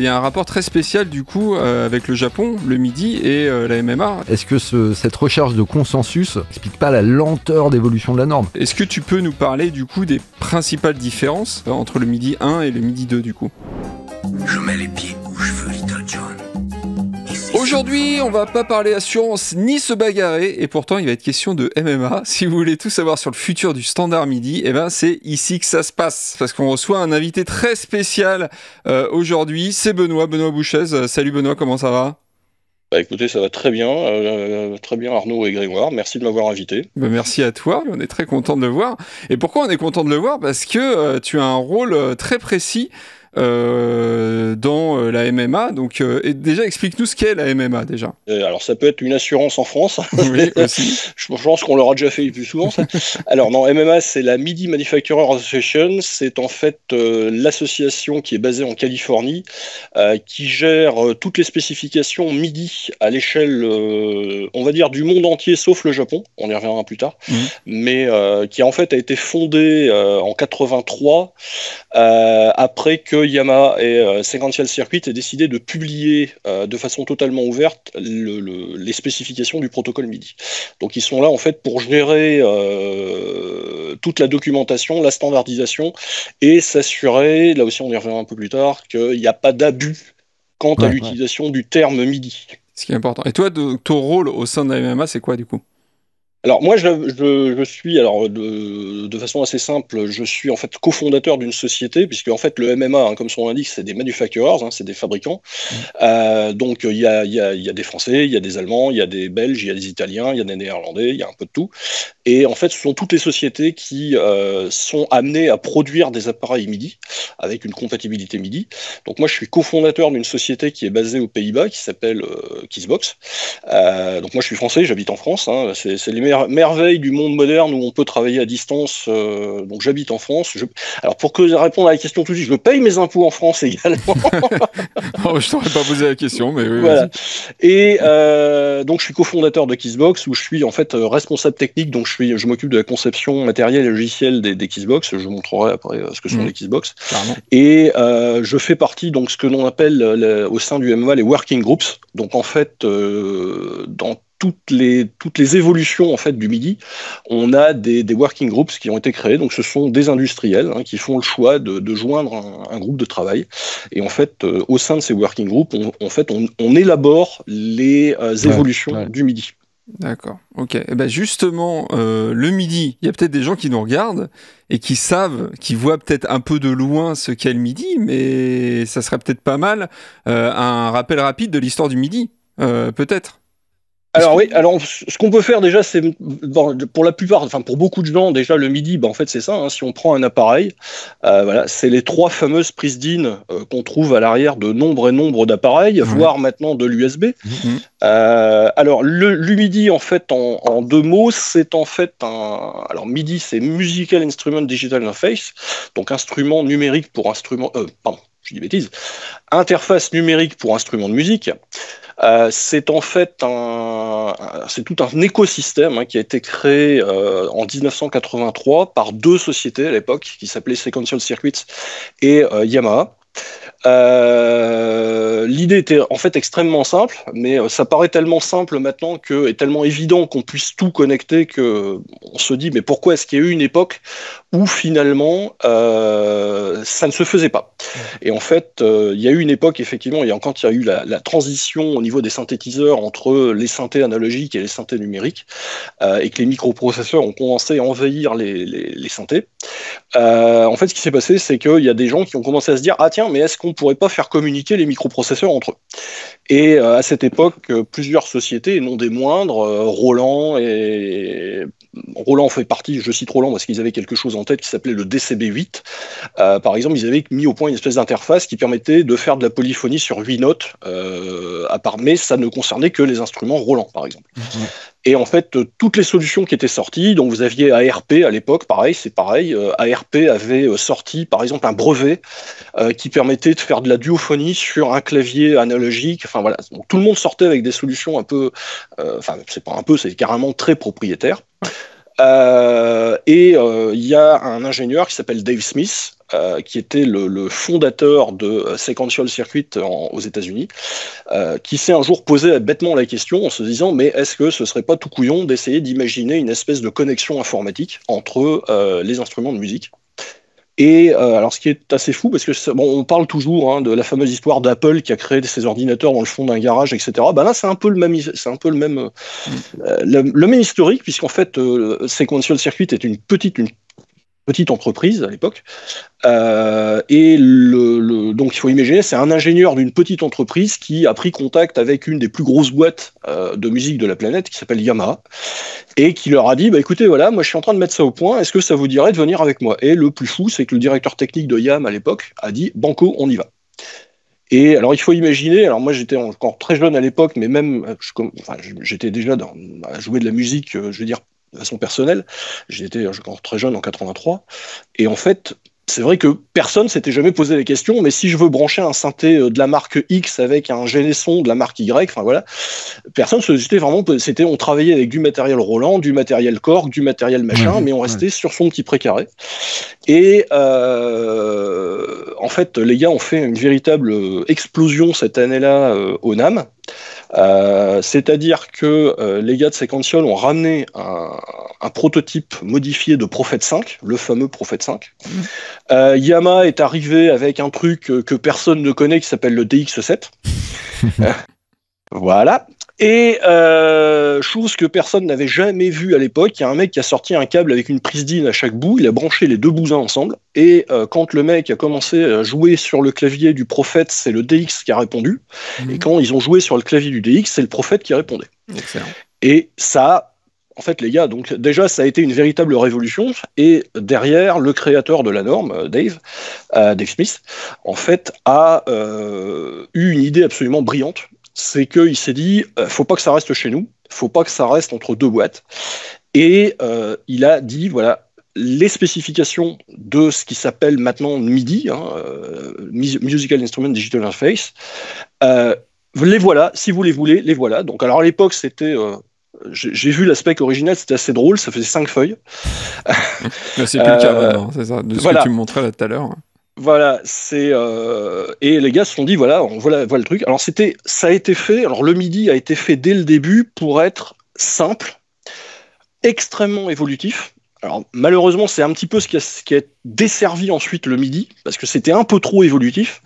Il y a un rapport très spécial du coup euh, avec le Japon, le Midi et euh, la MMA. Est-ce que cette recherche de consensus n'explique pas la lenteur d'évolution de la norme Est-ce que tu peux nous parler du coup des principales différences euh, entre le Midi 1 et le Midi 2 du coup Je mets les pieds où je veux, Little John. Aujourd'hui, on va pas parler assurance ni se bagarrer, et pourtant il va être question de MMA. Si vous voulez tout savoir sur le futur du standard midi, eh ben c'est ici que ça se passe, parce qu'on reçoit un invité très spécial euh, aujourd'hui. C'est Benoît, Benoît Bouchez. Salut Benoît, comment ça va bah écoutez, ça va très bien, euh, euh, très bien Arnaud et Grégoire, merci de m'avoir invité. Bah, merci à toi, on est très content de le voir. Et pourquoi on est content de le voir Parce que tu as un rôle très précis euh, dans euh, la MMA. Donc, euh, et déjà, explique-nous ce qu'est la MMA déjà. alors, ça peut être une assurance en France. Je pense qu'on l'aura déjà fait plus souvent. alors, non, MMA, c'est la Midi Manufacturer Association. C'est en fait l'association qui est basée en Californie qui gère toutes les spécifications MIDI à l'échelle, on va dire, du monde entier sauf le Japon. On y reviendra plus tard. Mhm. Mais qui en fait a été fondée en 83 après que Yamaha et sequential euh, Circuit aient décidé de publier euh, de façon totalement ouverte les spécifications du protocole MIDI. Donc ils sont là en fait pour gérer euh, toute la documentation, la standardisation et s'assurer, là aussi on y reviendra un peu plus tard, qu'il n'y a pas d'abus quant à l'utilisation du terme MIDI. Ce qui est important. Et toi, ton rôle au sein de la c'est quoi du coup alors moi, je, suis, alors de, façon assez simple, je suis en fait cofondateur d'une société, puisque en fait le MMA, hein, comme son l'indique c'est des manufacturers, hein, c'est des fabricants. Mmh. Euh, donc il y a, des Français, il y a des Allemands, il y a des Belges, il y a des Italiens, il y a des Néerlandais, il y a un peu de tout. Et en fait, ce sont toutes les sociétés qui euh, sont amenées à produire des appareils MIDI avec une compatibilité MIDI. Donc moi, je suis cofondateur d'une société qui est basée aux Pays-Bas, qui s'appelle euh, Kissbox. donc moi, je suis français, j'habite en France. Hein. c'est les merveille du monde moderne où on peut travailler à distance. Euh, donc j'habite en France. Alors pour que je réponde à la question tout de suite, je paye mes impôts en France également. Oh, je t'aurais pas posé la question, mais oui. Voilà. Et euh, donc je suis cofondateur de Kissbox où je suis en fait euh, responsable technique. Donc je suis, je m'occupe de la conception matérielle et logicielle des, des Kissbox. Je vous montrerai après ce que sont mhm. les Kissbox. Et je fais partie donc ce que l'on appelle au sein du MVA les working groups. Donc en fait dans toutes les, toutes les évolutions en fait du Midi. On a des, des working groups qui ont été créés, donc ce sont des industriels hein, qui font le choix de, joindre un, groupe de travail. Et en fait, euh, au sein de ces working groups, on, en fait, on, élabore les euh, évolutions du Midi. D'accord, ok. Eh ben justement, euh, le midi, il y a peut-être des gens qui nous regardent et qui savent, qui voient peut-être un peu de loin ce qu'est le midi, mais ça serait peut-être pas mal un rappel rapide de l'histoire du midi, peut-être. Alors oui, alors ce qu'on peut faire déjà, c'est pour la plupart, enfin pour beaucoup de gens déjà le midi, bah, en fait c'est ça. Hein, si on prend un appareil, euh, c'est les trois fameuses prises DIN euh, qu'on trouve à l'arrière de nombre et nombre d'appareils, voire maintenant de l'USB. Mhm. Euh, alors le, MIDI en fait en, deux mots, c'est en fait un. Alors MIDI c'est Musical Instrument Digital Interface, donc instrument numérique pour instrument, pardon, je dis interface numérique pour instruments de musique. Euh, c'est en fait un, c'est tout un écosystème hein, qui a été créé euh, en 1983 par deux sociétés à l'époque qui s'appelaient Sequential Circuits et euh, Yamaha. Euh, l'idée était en fait extrêmement simple, mais euh, ça paraît tellement simple maintenant que, et tellement évident qu'on puisse tout connecter que on se dit mais pourquoi est-ce qu'il y a eu une époque où finalement euh, ça ne se faisait pas Et en fait, il y a eu une époque effectivement, quand il y a eu la, transition au niveau des synthétiseurs entre les synthés analogiques et les synthés numériques, et que les microprocesseurs ont commencé à envahir les, les, les synthés, en fait ce qui s'est passé c'est qu'il y a des gens qui ont commencé à se dire ah tiens mais est-ce qu'on pourrait pas faire communiquer les microprocesseurs entre eux. Et euh, à cette époque, euh, plusieurs sociétés, et non des moindres, euh, Roland et Roland fait partie, je cite Roland parce qu'ils avaient quelque chose en tête qui s'appelait le DCB8. par exemple, ils avaient mis au point une espèce d'interface qui permettait de faire de la polyphonie sur huit notes, à part, mais ça ne concernait que les instruments Roland, par exemple. Et en fait, euh, toutes les solutions qui étaient sorties, donc vous aviez ARP à l'époque, pareil, c'est pareil. Euh, ARP avait euh, sorti, par exemple, un brevet qui permettait de faire de la duophonie sur un clavier analogique. Enfin voilà, tout le monde sortait avec des solutions un peu, enfin c'est pas un peu, c'est carrément très propriétaire. Euh, et il y a un ingénieur qui s'appelle Dave Smith euh, qui était le, fondateur de euh, Sequential Circuit aux États-Unis, euh, qui s'est un jour posé bêtement la question en se disant mais est-ce que ce serait pas tout couillon d'essayer d'imaginer une espèce de connexion informatique entre les instruments de musique et alors, ce qui est assez fou, parce que bon, on parle toujours hein, de la fameuse histoire d'Apple qui a créé ses ordinateurs dans le fond d'un garage, etc. Ben bah là, c'est un peu le même, c'est un peu le même, le, même historique, puisqu'en fait, Sequential Circuit est une petite, une petite entreprise à l'époque. Euh, et le, donc, il faut imaginer, c'est un ingénieur d'une petite entreprise qui a pris contact avec une des plus grosses boîtes euh, de musique de la planète, qui s'appelle Yamaha, et qui leur a dit, bah, écoutez, voilà, moi je suis en train de mettre ça au point, est-ce que ça vous dirait de venir avec moi Et le plus fou, c'est que le directeur technique de Yam à l'époque a dit, Banco, on y va. Et alors, il faut imaginer, alors moi j'étais encore très jeune à l'époque, mais même, euh, j'étais déjà dans, à jouer de la musique, je veux dire, de façon personnelle. J'étais encore très jeune en 83. Et en fait, c'est vrai que personne s'était jamais posé la question, mais si je veux brancher un synthé euh, de la marque X avec un généson de la marque Y, enfin voilà, personne se disait vraiment, c'était, on travaillait avec du matériel Roland, du matériel Korg, du matériel machin, mais on restait sur son petit précaré. Et euh, en fait, les gars ont fait une véritable euh, explosion cette année-là au NAM. Euh, c'est-à-dire que euh, les gars de Sequential ont ramené un, prototype modifié de Prophet 5, le fameux Prophet 5. Mm. Euh, Yama Yamaha est arrivé avec un truc que personne ne connaît qui s'appelle le DX7. Voilà. Et euh, chose que personne n'avait jamais vu à l'époque, il y a un mec qui a sorti un câble avec une prise DIN à chaque bout, il a branché les deux bousins ensemble, et euh, quand le mec a commencé à jouer sur le clavier du prophète, c'est le DX qui a répondu, mmh. et quand ils ont joué sur le clavier du DX, c'est le prophète qui répondait. Excellent. Et ça, en fait, les gars, donc déjà, ça a été une véritable révolution. Et derrière, le créateur de la norme, euh, Dave, euh, Dave Smith, en fait, a eu une idée absolument brillante c'est qu'il s'est dit, ne euh, faut pas que ça reste chez nous, faut pas que ça reste entre deux boîtes. Et euh, il a dit, voilà, les spécifications de ce qui s'appelle maintenant MIDI, hein, euh, Musical Instrument Digital Interface, les voilà, si vous les voulez, les voilà. Donc, alors à l'époque, c'était j'ai vu l'aspect original, c'était assez drôle, ça faisait cinq feuilles. c'est plus le cas maintenant, c'est ça, de ce que tu me montrais là tout à l'heure. Voilà, c'est euh, et les gars se sont dit voilà, on voit, la, le truc. Alors c'était, ça a été fait. Alors le midi a été fait dès le début pour être simple, extrêmement évolutif. Alors malheureusement, c'est un petit peu ce qui, a, ce qui, desservi ensuite le midi parce que c'était un peu trop évolutif.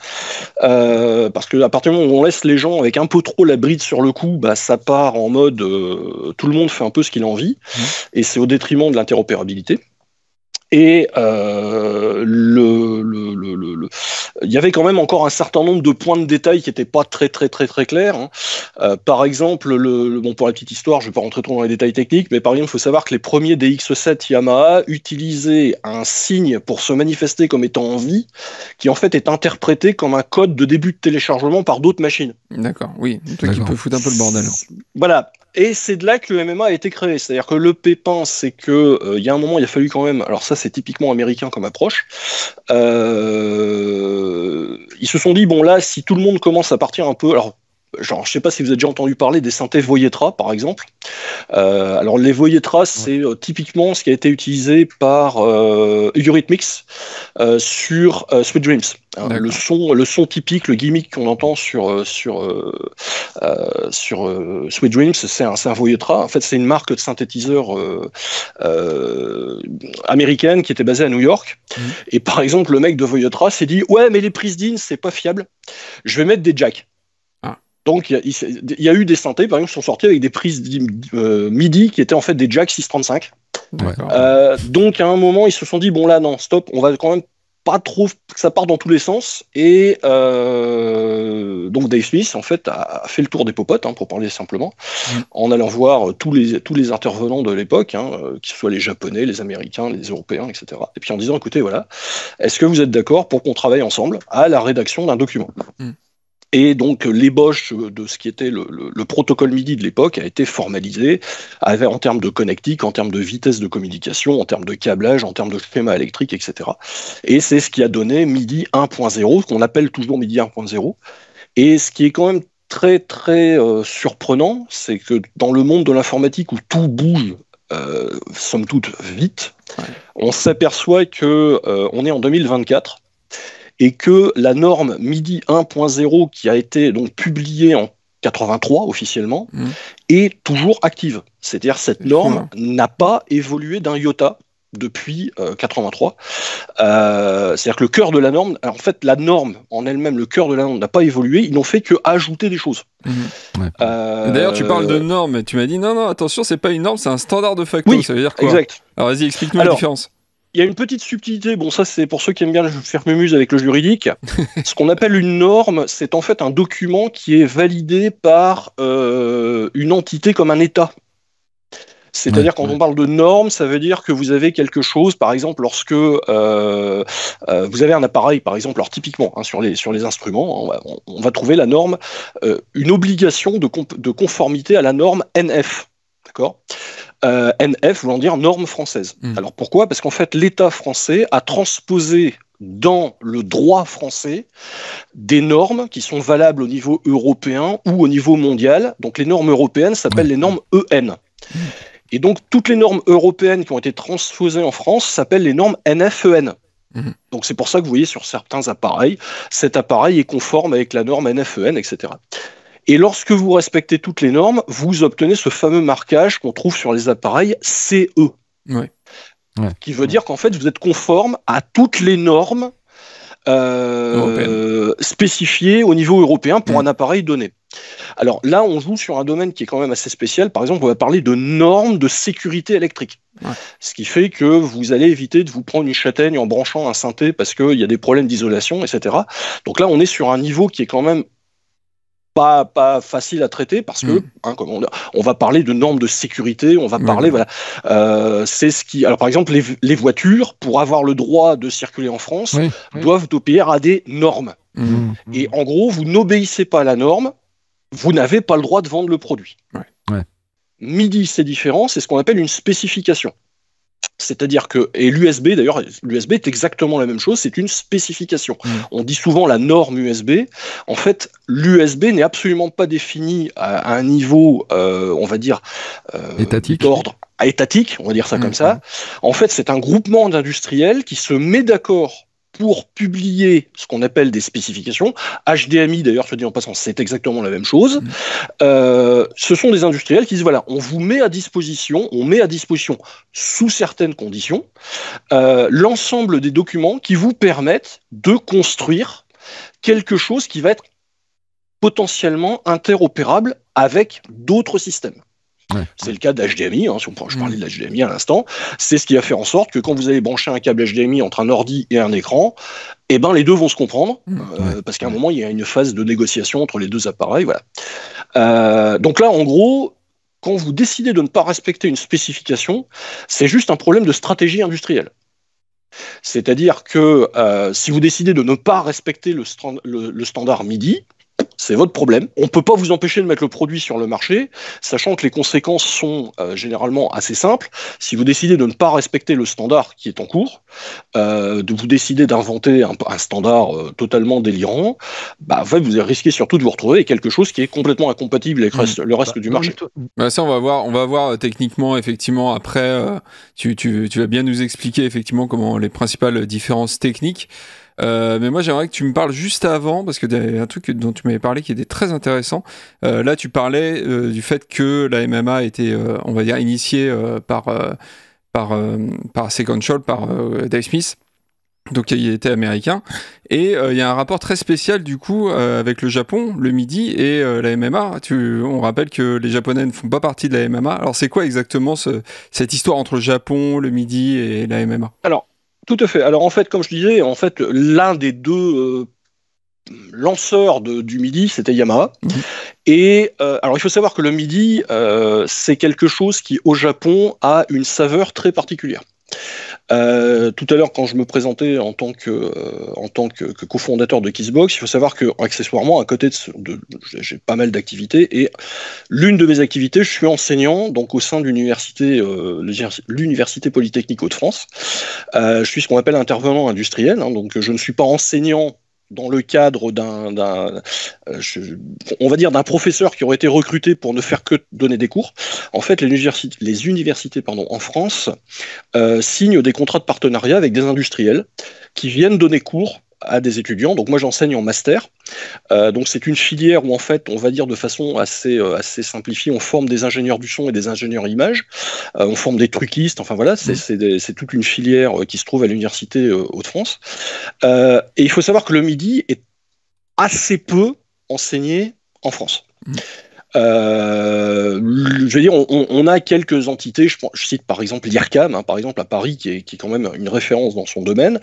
Euh, parce que à partir du moment où on laisse les gens avec un peu trop la bride sur le cou, bah ça part en mode euh, tout le monde fait un peu ce qu'il a envie mmh. et c'est au détriment de l'interopérabilité. Et euh, le, le, le, il y avait quand même encore un certain nombre de points de détail qui n'étaient pas très très très très clairs. Hein. Euh, par exemple, le, bon pour la petite histoire, je ne vais pas rentrer trop dans les détails techniques, mais par exemple, il faut savoir que les premiers DX7 Yamaha utilisaient un signe pour se manifester comme étant en vie, qui en fait est interprété comme un code de début de téléchargement par d'autres machines. D'accord, oui, un qui peut foutre un peu le bordel. Voilà, et c'est de là que le MMA a été créé. C'est-à-dire que le pépin, c'est que euh, il y a un moment, il a fallu quand même. Alors ça, c'est typiquement américain comme approche. Euh, ils se sont dit bon là, si tout le monde commence à partir un peu, alors Genre, je sais pas si vous avez déjà entendu parler des synthés Voyetra, par exemple. Euh, alors, les Voyetra, c'est euh, typiquement ce qui a été utilisé par euh, euh sur Sweet Dreams. Hein, le, son, typique, le gimmick qu'on entend sur, sur, sur Sweet Dreams, c'est un, Voyetra. En fait, c'est une marque de synthétiseur américaine qui était basée à New York. Mhm. Et par exemple, le mec de Voyetra s'est dit Ouais, mais les prises d'in, c'est pas fiable. Je vais mettre des jacks. Donc, il y, a eu des synthés, par exemple, qui sont sortis avec des prises euh, MIDI qui étaient en fait des jacks 635. Euh, donc, à un moment, ils se sont dit, bon, là, non, stop, on va quand même pas trop ça part dans tous les sens. Et euh, donc Dave Smith, en fait, a fait le tour des popotes, hein, pour parler simplement, mm. en allant voir tous les, tous les intervenants de l'époque, hein, qu'ils soient les Japonais, les Américains, les Européens, etc. Et puis en disant, écoutez, voilà, est-ce que vous êtes d'accord pour qu'on travaille ensemble à la rédaction d'un document mm. Et donc l'ébauche de ce qui était le, protocole MIDI de l'époque a été formalisé en termes de connectique, en termes de vitesse de communication, en termes de câblage, en termes de schéma électrique, etc. Et c'est ce qui a donné MIDI 1.0, ce qu'on appelle toujours MIDI 1.0. Et ce qui est quand même très très euh, surprenant, c'est que dans le monde de l'informatique où tout bouge, euh, somme toute vite, on s'aperçoit que euh, on est en 2024 et que la norme MIDI 1.0 qui a été donc publiée en 83 officiellement mm. est toujours active. C'est-à-dire cette norme n'a pas évolué d'un iota depuis 83. Euh, euh, c'est-à-dire que le cœur de la norme, en fait, la norme en elle-même, le cœur de la norme n'a pas évolué. Ils n'ont fait que ajouter des choses. Mm. Euh, d'ailleurs, tu parles de norme. Tu m'as dit non, non, attention, c'est pas une norme, c'est un standard de facto. Oui, ça veut dire quoi Exact. Alors vas-y, explique-nous la différence il y a une petite subtilité, bon ça c'est pour ceux qui aiment bien faire mémuse avec le juridique, ce qu'on appelle une norme, c'est en fait un document qui est validé par euh, une entité comme un État. C'est-à-dire quand on parle de norme, ça veut dire que vous avez quelque chose, par exemple lorsque euh, euh, vous avez un appareil, par exemple, alors typiquement hein, sur, les, sur les instruments, hein, on va, trouver la norme, une obligation de, de conformité à la norme NF. D'accord euh, NF voulant dire norme française. Hmm. Alors pourquoi Parce qu'en fait, l'État français a transposé dans le droit français des normes qui sont valables au niveau européen ou au niveau mondial. Donc les normes européennes s'appellent les normes EN. Hmm. Et donc toutes les normes européennes qui ont été transposées en France s'appellent les normes NFEN. E hmm. Donc c'est pour ça que vous voyez sur certains appareils, cet appareil est conforme avec la norme NFEN, etc. Et lorsque vous respectez toutes les normes, vous obtenez ce fameux marquage qu'on trouve sur les appareils CE. Qui veut dire qu'en fait, vous êtes conforme à toutes les normes euh, spécifiées au niveau européen pour mm. un appareil donné. Alors là, on joue sur un domaine qui est quand même assez spécial. Par exemple, on va parler de normes de sécurité électrique. Ce qui fait que vous allez éviter de vous prendre une châtaigne en branchant un synthé parce qu'il y a des problèmes d'isolation, etc. Donc là, on est sur un niveau qui est quand même pas, facile à traiter parce que, hmm. hein, on, va parler de normes de sécurité, on va parler, voilà. Euh, c'est ce qui. Alors, par exemple, les, voitures, pour avoir le droit de circuler en France, doivent obéir à des normes. Hmm. Hmm. Et en gros, vous n'obéissez pas à la norme, vous n'avez pas le droit de vendre le produit. Midi, c'est différent, c'est ce qu'on appelle une spécification. C'est-à-dire que, et l'USB d'ailleurs, l'USB est exactement la même chose, c'est une spécification. Mmh. On dit souvent la norme USB. En fait, l'USB n'est absolument pas défini à, un niveau, euh, on va dire, euh, étatique. d'ordre étatique, on va dire ça mmh. comme ça. En fait, c'est un groupement d'industriels qui se met d'accord pour publier ce qu'on appelle des spécifications. HDMI, d'ailleurs, se dit en passant, c'est exactement la même chose. Mm. Euh, ce sont des industriels qui disent voilà, on vous met à disposition, on met à disposition, sous certaines conditions, euh, l'ensemble des documents qui vous permettent de construire quelque chose qui va être potentiellement interopérable avec d'autres systèmes. C'est le cas d'HDMI, hein, je parlais mm. de l'HDMI à l'instant. C'est ce qui a fait en sorte que quand vous allez brancher un câble HDMI entre un ordi et un écran, eh ben, les deux vont se comprendre, mm. euh, parce qu'à un moment, il y a une phase de négociation entre les deux appareils. Voilà. Euh, donc là, en gros, quand vous décidez de ne pas respecter une spécification, c'est juste un problème de stratégie industrielle. C'est-à-dire que euh, si vous décidez de ne pas respecter le standard MIDI, c'est votre problème. On ne peut pas vous empêcher de mettre le produit sur le marché, sachant que les conséquences sont euh, généralement assez simples. Si vous décidez de ne pas respecter le standard qui est en cours, euh, de vous décider d'inventer un, standard euh, totalement délirant, bah, vous risquez surtout de vous retrouver avec quelque chose qui est complètement incompatible avec le reste bah, du bah, marché. Bah, ça, on va voir, on va voir techniquement, effectivement, après, tu, tu vas bien nous expliquer effectivement comment les principales différences techniques. Euh, mais moi, j'aimerais que tu me parles juste avant, parce que y un truc dont tu m'avais parlé qui était très intéressant. Euh, là, tu parlais euh, du fait que la MMA était, on va dire, initiée par, par, par Second Shoal, par Dave Smith. Donc il était américain. Et il y a un rapport très spécial du coup avec le Japon, le midi et la MMA. Tu, on rappelle que les Japonais ne font pas partie de la MMA. Alors c'est quoi exactement cette histoire entre le Japon, le midi et la MMA Alors tout à fait. Alors en fait, comme je disais, en fait, l'un des deux euh, lanceurs du MIDI, c'était Yamaha. Mhm. Et euh, alors il faut savoir que le MIDI, euh, c'est quelque chose qui au Japon a une saveur très particulière. Euh, tout à l'heure, quand je me présentais en tant euh, que, cofondateur de Kissbox, il faut savoir que accessoirement, à côté de, j'ai pas mal d'activités et l'une de mes activités, je suis enseignant donc au sein de l'université, euh, l'université polytechnique Hauts-de-France. je suis ce qu'on appelle intervenant industriel, hein, donc je ne suis pas enseignant dans le cadre d'un, euh, on va dire d'un professeur qui aurait été recruté pour ne faire que donner des cours. En fait, les universités, les universités pardon, en France euh, signent des contrats de partenariat avec des industriels qui viennent donner cours à des étudiants. Donc moi j'enseigne en master. Euh, donc c'est une filière où en fait on va dire de façon assez, euh, assez simplifiée, on forme des ingénieurs du son et des ingénieurs images, euh, on forme des truquistes, enfin voilà, c'est mmh. toute une filière qui se trouve à l'université Hauts-de-France. et il faut savoir que le midi est assez peu enseigné en France. Mmh. Euh, je veux dire, on, a quelques entités. Je, cite par exemple l'IRCAM, hein, par exemple à Paris, qui est, quand même une référence dans son domaine,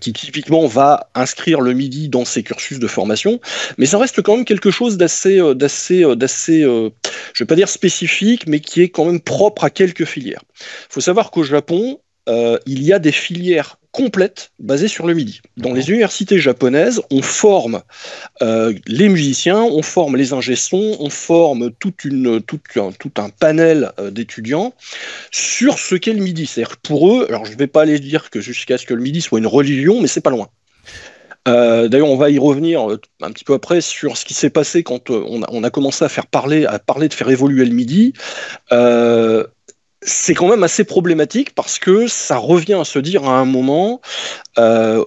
qui typiquement va inscrire le midi dans ses cursus de formation. Mais ça reste quand même quelque chose d'assez, euh, d'assez, euh, d'assez, je vais pas dire spécifique, mais qui est quand même propre à quelques filières. Il faut savoir qu'au Japon, il y a des filières complète basée sur le MIDI. Dans les universités japonaises, on forme euh, les musiciens, on forme les ingé on forme tout un panel euh, d'étudiants sur ce qu'est le MIDI. C'est-à-dire pour eux, alors je ne vais pas aller dire que jusqu'à ce que le MIDI soit une religion, mais c'est pas loin. Euh, d'ailleurs, on va y revenir un petit peu après sur ce qui s'est passé quand on a, commencé à faire parler, à parler de faire évoluer le MIDI c'est quand même assez problématique parce que ça revient à se dire à un moment, euh,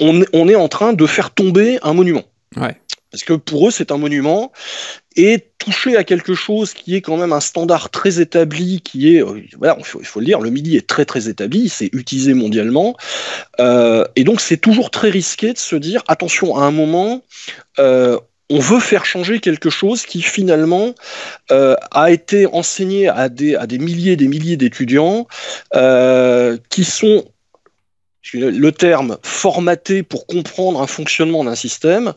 on, est en train de faire tomber un monument. Parce que pour eux, c'est un monument. Et toucher à quelque chose qui est quand même un standard très établi, qui est, euh, voilà, il faut, le dire, le MIDI est très très établi, c'est utilisé mondialement. Euh, et donc c'est toujours très risqué de se dire, attention, à un moment, on veut faire changer quelque chose qui finalement euh, a été enseigné à des, à des milliers et des milliers d'étudiants euh, qui sont le terme formaté pour comprendre un fonctionnement d'un système.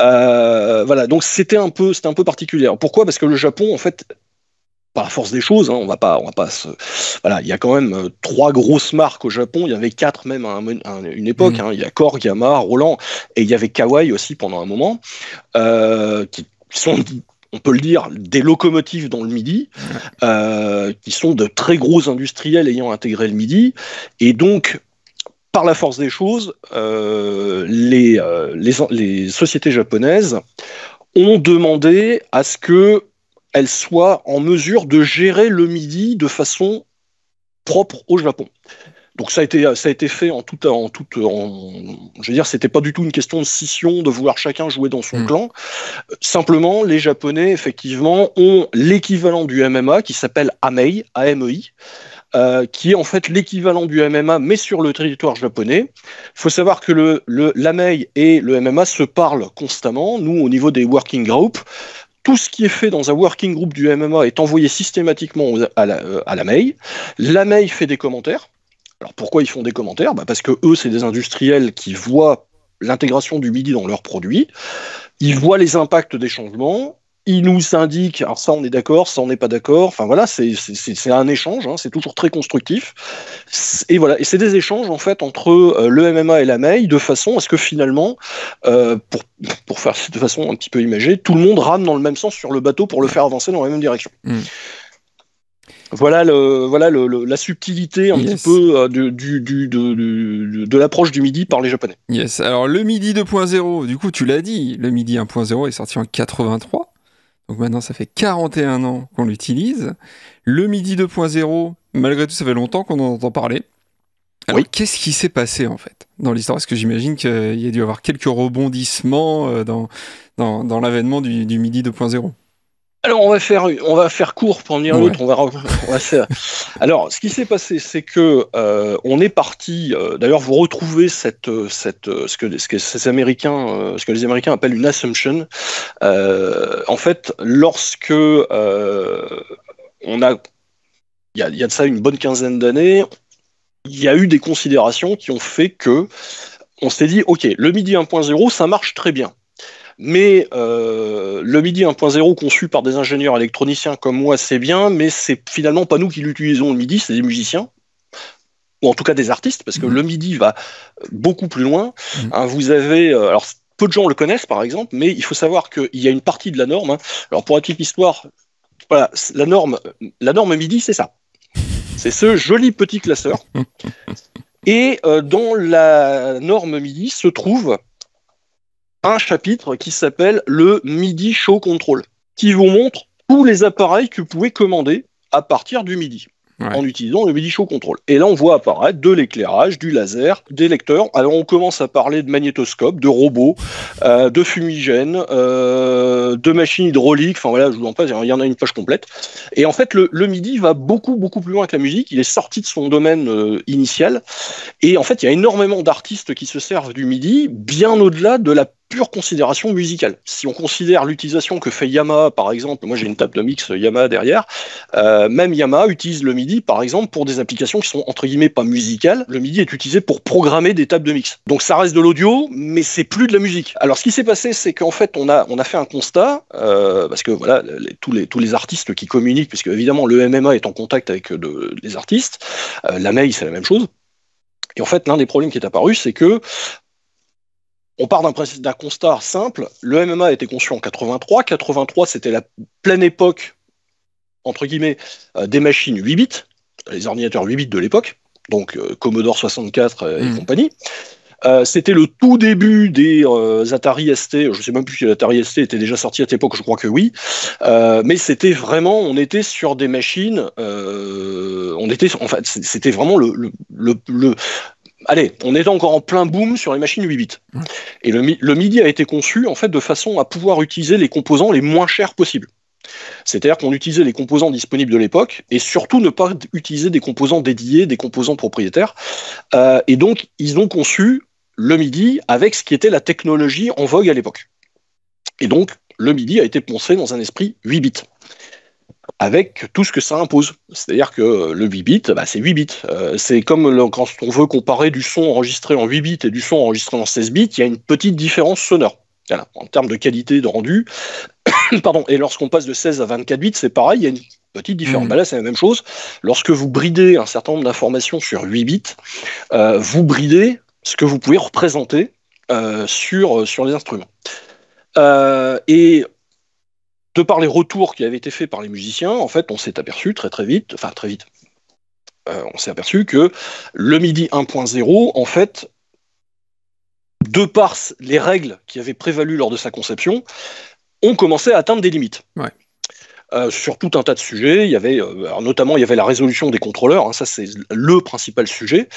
Euh, voilà, donc c'était un peu, c'était un peu particulier. Pourquoi Parce que le Japon, en fait, par la force des choses, hein, on va pas, on va pas voilà, il y a quand même euh, trois grosses marques au Japon, il y avait quatre même à, une époque, mmh. hein, il y a Core, Gamma, Roland, et il y avait Kawai aussi pendant un moment, euh, qui sont on peut le dire, des locomotives dans le Midi, euh, qui sont de très gros industriels ayant intégré le Midi. Et donc, par la force des choses, les, les sociétés japonaises ont demandé à ce que elle soit en mesure de gérer le midi de façon propre au Japon. Donc ça a été, ça a été fait en tout, en je veux dire, c'était pas du tout une question de scission, de vouloir chacun jouer dans son mm. clan. Simplement, les Japonais effectivement ont l'équivalent du MMA qui s'appelle AMEI, AMEI. Euh, qui est en fait l'équivalent du MMA, mais sur le territoire japonais. Il faut savoir que le, le l'AMEI et le MMA se parlent constamment. Nous, au niveau des working groups, tout ce qui est fait dans un working group du MMA est envoyé systématiquement à la, euh, la mail. La mail fait des commentaires. Alors pourquoi ils font des commentaires bah Parce que eux, c'est des industriels qui voient l'intégration du midi dans leurs produits, ils voient les impacts des changements, il nous indique, alors ça on est d'accord, ça on n'est pas d'accord, enfin voilà, c'est un échange, hein, c'est toujours très constructif. Et voilà, et c'est des échanges en fait entre euh, le MMA et la MEI de façon à ce que finalement, euh, pour, pour, faire de façon un petit peu imagée, tout le monde rame dans le même sens sur le bateau pour le faire avancer dans la même direction. Mm. Voilà, le, voilà la subtilité un petit peu euh, de, de l'approche du midi par les Japonais. Yes, alors le midi 2.0, du coup tu l'as dit, le midi 1.0 est sorti en 83. Donc maintenant, ça fait 41 ans qu'on l'utilise. Le MIDI 2.0, malgré tout, ça fait longtemps qu'on en entend parler. qu'est-ce qui s'est passé en fait dans l'histoire Parce que j'imagine qu'il y a dû y avoir quelques rebondissements euh, dans, l'avènement du MIDI 2.0. Alors on va faire on va faire court pour en dire l'autre. Alors ce qui s'est passé, c'est que euh, on est parti. Euh, d'ailleurs, vous retrouvez cette euh, ce que ce ces Américains ce que les Américains appellent une assumption. en fait, lorsque on a il y a, de ça une bonne quinzaine d'années, il y a eu des considérations qui ont fait que on s'est dit ok le midi 1.0 ça marche très bien mais euh, le MIDI 1.0 conçu par des ingénieurs électroniciens comme moi, c'est bien, mais c'est finalement pas nous qui l'utilisons le MIDI, c'est des musiciens ou en tout cas des artistes, parce que mhm. le MIDI va beaucoup plus loin. Mhm. Hein, vous avez, euh, alors peu de gens le connaissent par exemple, mais il faut savoir qu'il y a une partie de la norme. Hein. Alors pour un petite histoire, voilà, la norme, la norme MIDI, c'est ça. C'est ce joli petit classeur. Et euh, dans la norme MIDI se trouve un chapitre qui s'appelle le Midi Show Control, qui vous montre tous les appareils que vous pouvez commander à partir du midi. en utilisant le MIDI Show Control. Et là, on voit apparaître de l'éclairage, du laser, des lecteurs. Alors, on commence à parler de magnétoscope, de robots, euh, de fumigènes, euh, de machines hydrauliques. Enfin, voilà, je vous en passe, il y en a une page complète. Et en fait, le, MIDI va beaucoup, beaucoup plus loin que la musique. Il est sorti de son domaine euh, initial. Et en fait, il y a énormément d'artistes qui se servent du MIDI, bien au-delà de la pure considération musicale. Si on considère l'utilisation que fait Yamaha, par exemple, moi j'ai une table de mix euh, Yamaha derrière, euh, même Yamaha utilise le MIDI, par exemple, pour des applications qui sont entre guillemets pas musicales. Le MIDI est utilisé pour programmer des tables de mix. Donc ça reste de l'audio, mais c'est plus de la musique. Alors ce qui s'est passé, c'est qu'en fait on a on a fait un constat euh, parce que voilà tous les tous les artistes qui communiquent, puisque évidemment le MMA est en contact avec les artistes, la mail c'est la même chose. Et en fait, l'un des problèmes qui est apparu, c'est que on part d'un constat simple. Le MMA a été conçu en 83. 83, c'était la pleine époque, entre guillemets, euh, des machines 8 bits, les ordinateurs 8 bits de l'époque, donc euh, Commodore 64 euh, et hmm. compagnie. c'était le tout début des Atari ST. Je sais même plus si l'Atari ST était déjà sorti à cette époque, je crois que oui. mais c'était vraiment, on était sur des machines. on était, en fait, c'était vraiment le, le allez, on était encore en plein boom sur les machines 8 bits. Mmh. Et le, MIDI a été conçu en fait de façon à pouvoir utiliser les composants les moins chers possibles. C'est-à-dire qu'on utilisait les composants disponibles de l'époque et surtout ne pas utiliser des composants dédiés, des composants propriétaires. Euh, et donc, ils ont conçu le MIDI avec ce qui était la technologie en vogue à l'époque. Et donc, le MIDI a été pensé dans un esprit 8 bits avec tout ce que ça impose. C'est-à-dire que euh, le 8 bits, bah, c'est 8 bits. Euh, c'est comme quand on veut comparer du son enregistré en 8 bits et du son enregistré en 16 bits, il y a une petite différence sonore. En termes de qualité de rendu, pardon, et lorsqu'on passe de 16 à 24 bits, c'est pareil, il y a une petite différence. Mmh. Bah, là, c'est la même chose. Lorsque vous bridez un certain nombre d'informations sur 8 bits, euh, vous bridez ce que vous pouvez représenter sur, sur les instruments. et de par les retours qui avaient été faits par les musiciens, en fait, on s'est aperçu très très vite, enfin très vite, euh, on s'est aperçu que le MIDI 1.0, en fait, de par les règles qui avaient prévalu lors de sa conception, ont commencé à atteindre des limites. Euh, sur tout un tas de sujets. Il y avait euh, notamment il y avait la résolution des contrôleurs, hein, ça c'est le principal sujet.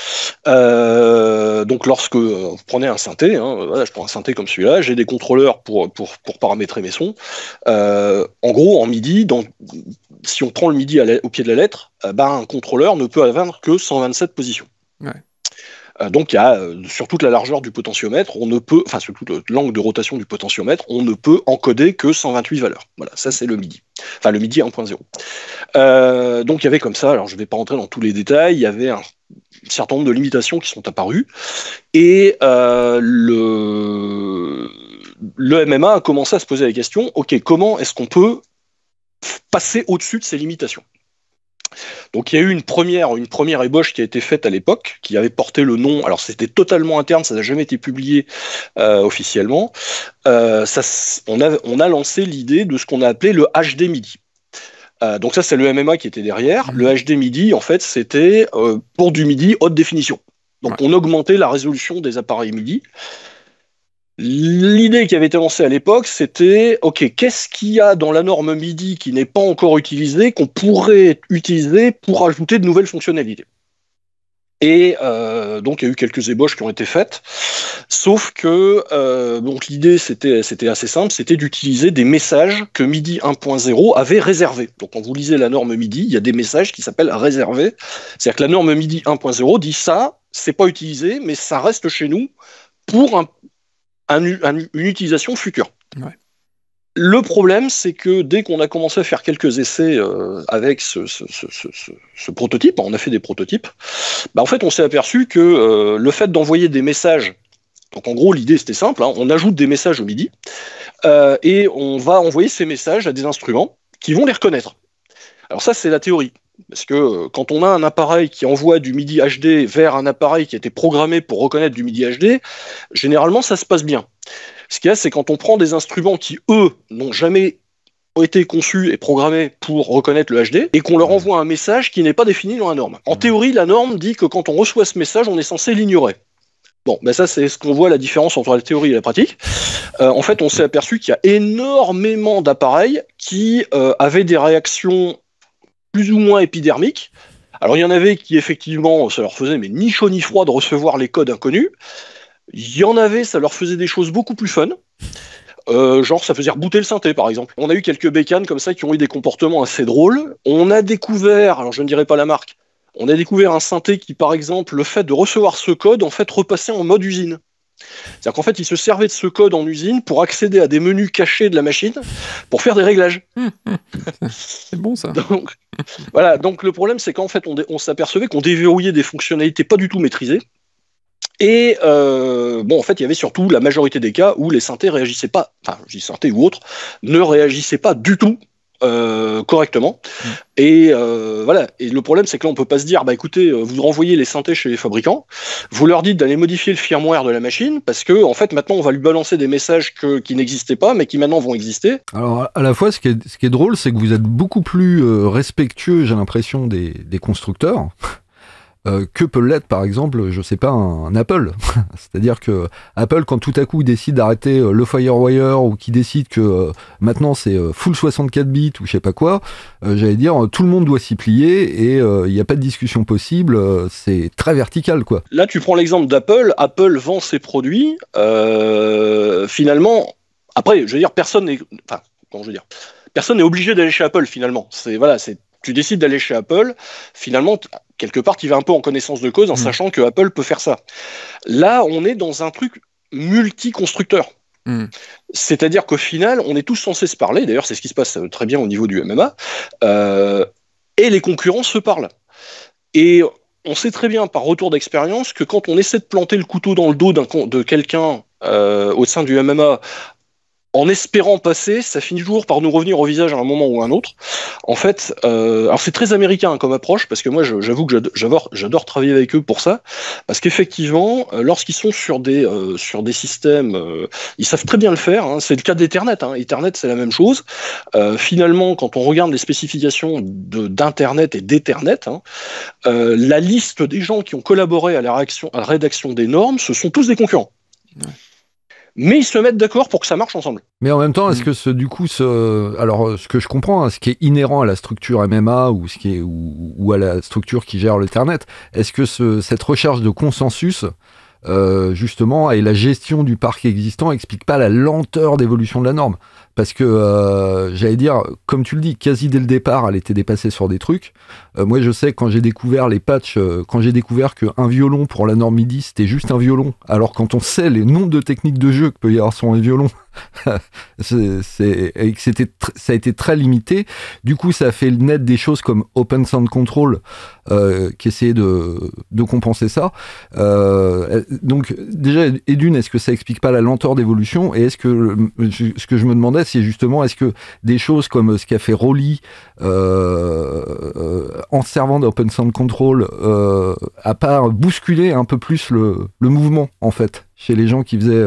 Euh, donc lorsque vous prenez un synthé, hein, je prends un synthé comme celui-là, j'ai des contrôleurs pour, paramétrer mes sons. en gros, en MIDI, donc, si on prend le MIDI au pied de la lettre, bah, un contrôleur ne peut atteindre que 127 positions. Euh, donc, il y a, euh, sur toute la largeur du potentiomètre, on ne peut, enfin, sur toute l'angle de rotation du potentiomètre, on ne peut encoder que 128 valeurs. Voilà, ça, c'est le MIDI. Enfin, le MIDI 1.0. Euh, donc, il y avait comme ça, alors je ne vais pas rentrer dans tous les détails, il y avait un certain nombre de limitations qui sont apparues. Et le, le MMA a commencé à se poser la question, OK, comment est-ce qu'on peut passer au-dessus de ces limitations donc il y a eu une première, une première ébauche qui a été faite à l'époque, qui avait porté le nom. Alors c'était totalement interne, ça n'a jamais été publié euh, officiellement. Euh, on, a, lancé l'idée de ce qu'on a appelé le HD MIDI. Euh, donc ça c'est le MMA qui était derrière. Mmh. Le HD MIDI en fait c'était pour du MIDI haute définition. Donc on augmentait la résolution des appareils MIDI. L'idée qui avait été lancée à l'époque, c'était OK, qu'est-ce qu'il y a dans la norme MIDI qui n'est pas encore utilisée, qu'on pourrait utiliser pour ajouter de nouvelles fonctionnalités et euh, donc il y a eu quelques ébauches qui ont été faites, sauf que euh, donc l'idée c'était c'était assez simple, c'était d'utiliser des messages que MIDI 1.0 avait réservés. Donc quand vous lisez la norme MIDI, il y a des messages qui s'appellent réservés, c'est-à-dire que la norme MIDI 1.0 dit ça, c'est pas utilisé, mais ça reste chez nous pour un une utilisation future. Le problème, c'est que dès qu'on a commencé à faire quelques essais euh, avec ce, prototype, on a fait des prototypes, bah, en fait, on s'est aperçu que euh, le fait d'envoyer des messages, donc en gros, l'idée c'était simple, hein, on ajoute des messages au MIDI euh, et on va envoyer ces messages à des instruments qui vont les reconnaître. Alors ça, c'est la théorie. Parce que euh, quand on a un appareil qui envoie du MIDI HD vers un appareil qui a été programmé pour reconnaître du MIDI HD, généralement ça se passe bien. Ce qu'il y a, c'est quand on prend des instruments qui, eux, n'ont jamais été conçus et programmés pour reconnaître le HD et qu'on leur envoie un message qui n'est pas défini dans la norme. En théorie, la norme dit que quand on reçoit ce message, on est censé l'ignorer. Bon, ben ça c'est ce qu'on voit la différence entre la théorie et la pratique. Euh, en fait, on s'est aperçu qu'il y a énormément d'appareils qui euh, avaient des réactions plus ou moins épidermiques. Alors il y en avait qui effectivement, ça leur faisait mais ni chaud ni froid de recevoir les codes inconnus. Il y en avait, ça leur faisait des choses beaucoup plus fun. Euh, genre, ça faisait rebooter le synthé, par exemple. On a eu quelques bécanes comme ça qui ont eu des comportements assez drôles. On a découvert, alors je ne dirais pas la marque, on a découvert un synthé qui, par exemple, le fait de recevoir ce code, en fait, repassait en mode usine. C'est-à-dire qu'en fait, ils se servaient de ce code en usine pour accéder à des menus cachés de la machine pour faire des réglages. c'est bon ça. Donc, voilà, donc le problème, c'est qu'en fait, on, s'apercevait qu'on déverrouillait des fonctionnalités pas du tout maîtrisées. Et euh, bon, en fait, il y avait surtout la majorité des cas où les synthés réagissaient pas, enfin, synthés ou autres, ne réagissaient pas du tout euh, correctement. Mm. Et euh, voilà. Et le problème, c'est que là, on peut pas se dire, bah écoutez, euh, vous renvoyez les synthés chez les fabricants, vous leur dites d'aller modifier le firmware de la machine, parce que en fait, maintenant, on va lui balancer des messages qui n'existaient pas, mais qui maintenant vont exister. Alors, à la fois, ce qui est, ce qui est drôle, c'est que vous êtes beaucoup plus respectueux, j'ai l'impression, des, des constructeurs. Euh, que peut l'être par exemple, je sais pas, un, Apple. C'est-à-dire que Apple, quand tout à coup il décide d'arrêter euh, le FireWire ou qui décide que euh, maintenant c'est full 64 bits ou je sais pas quoi, j'allais dire tout le monde doit s'y plier et il n'y a pas de discussion possible, c'est très vertical quoi. Là tu prends l'exemple d'Apple, Apple vend ses produits, finalement, après je veux dire personne n'est... Enfin, je veux dire... Personne n'est obligé d'aller chez Apple finalement. C'est voilà, c'est tu décides d'aller chez Apple, finalement, quelque part, il va un peu en connaissance de cause en mm. sachant que Apple peut faire ça. Là, on est dans un truc multi-constructeur. Mm. C'est-à-dire qu'au final, on est tous censés se parler. D'ailleurs, c'est ce qui se passe euh, très bien au niveau du MMA. Euh, et les concurrents se parlent. Et on sait très bien par retour d'expérience que quand on essaie de planter le couteau dans le dos de quelqu'un euh, au sein du MMA en espérant passer, ça finit toujours par nous revenir au visage à un moment ou à un autre. En fait, euh, alors c'est très américain hein, comme approche, parce que moi j'avoue que j'adore travailler avec eux pour ça, parce qu'effectivement, euh, lorsqu'ils sont sur des, euh, sur des systèmes, ils savent très bien le faire, hein. c'est le cas d'Ethernet, hein. Ethernet c'est la même chose. finalement, quand on regarde les spécifications d'Internet et d'Ethernet, hein, la liste des gens qui ont collaboré à la, rédaction des normes, ce sont tous des concurrents mais ils se mettent d'accord pour que ça marche ensemble. Mais en même temps, est-ce mm. que ce, du coup, ce, alors euh, ce que je comprends, hein, ce qui est inhérent à la structure MMA ou ce qui est ou, à la structure qui gère l'internet, est-ce que cette recherche de consensus euh, justement, et la gestion du parc existant explique pas la lenteur d'évolution de la norme parce que euh, j'allais dire, comme tu le dis, quasi dès le départ, elle était dépassée sur des trucs. Euh, moi, je sais quand j'ai découvert les patchs, euh, quand j'ai découvert qu'un violon pour la norme MIDI c'était juste un violon, alors quand on sait les nombres de techniques de jeu que peut y avoir sur un violon, c'est, c'était ça a été très limité. Du coup, ça a fait net des choses comme Open Sound Control qui essayait de, de compenser ça. donc déjà, Edune est-ce que ça explique pas la lenteur d'évolution et est-ce que ce que je me demandais c'est justement est-ce que des choses comme euh, ce qu'a fait Rolly euh, euh, en servant d'Open Sound Control, a pas bousculé un peu plus le, mouvement, en fait, chez les gens qui faisaient,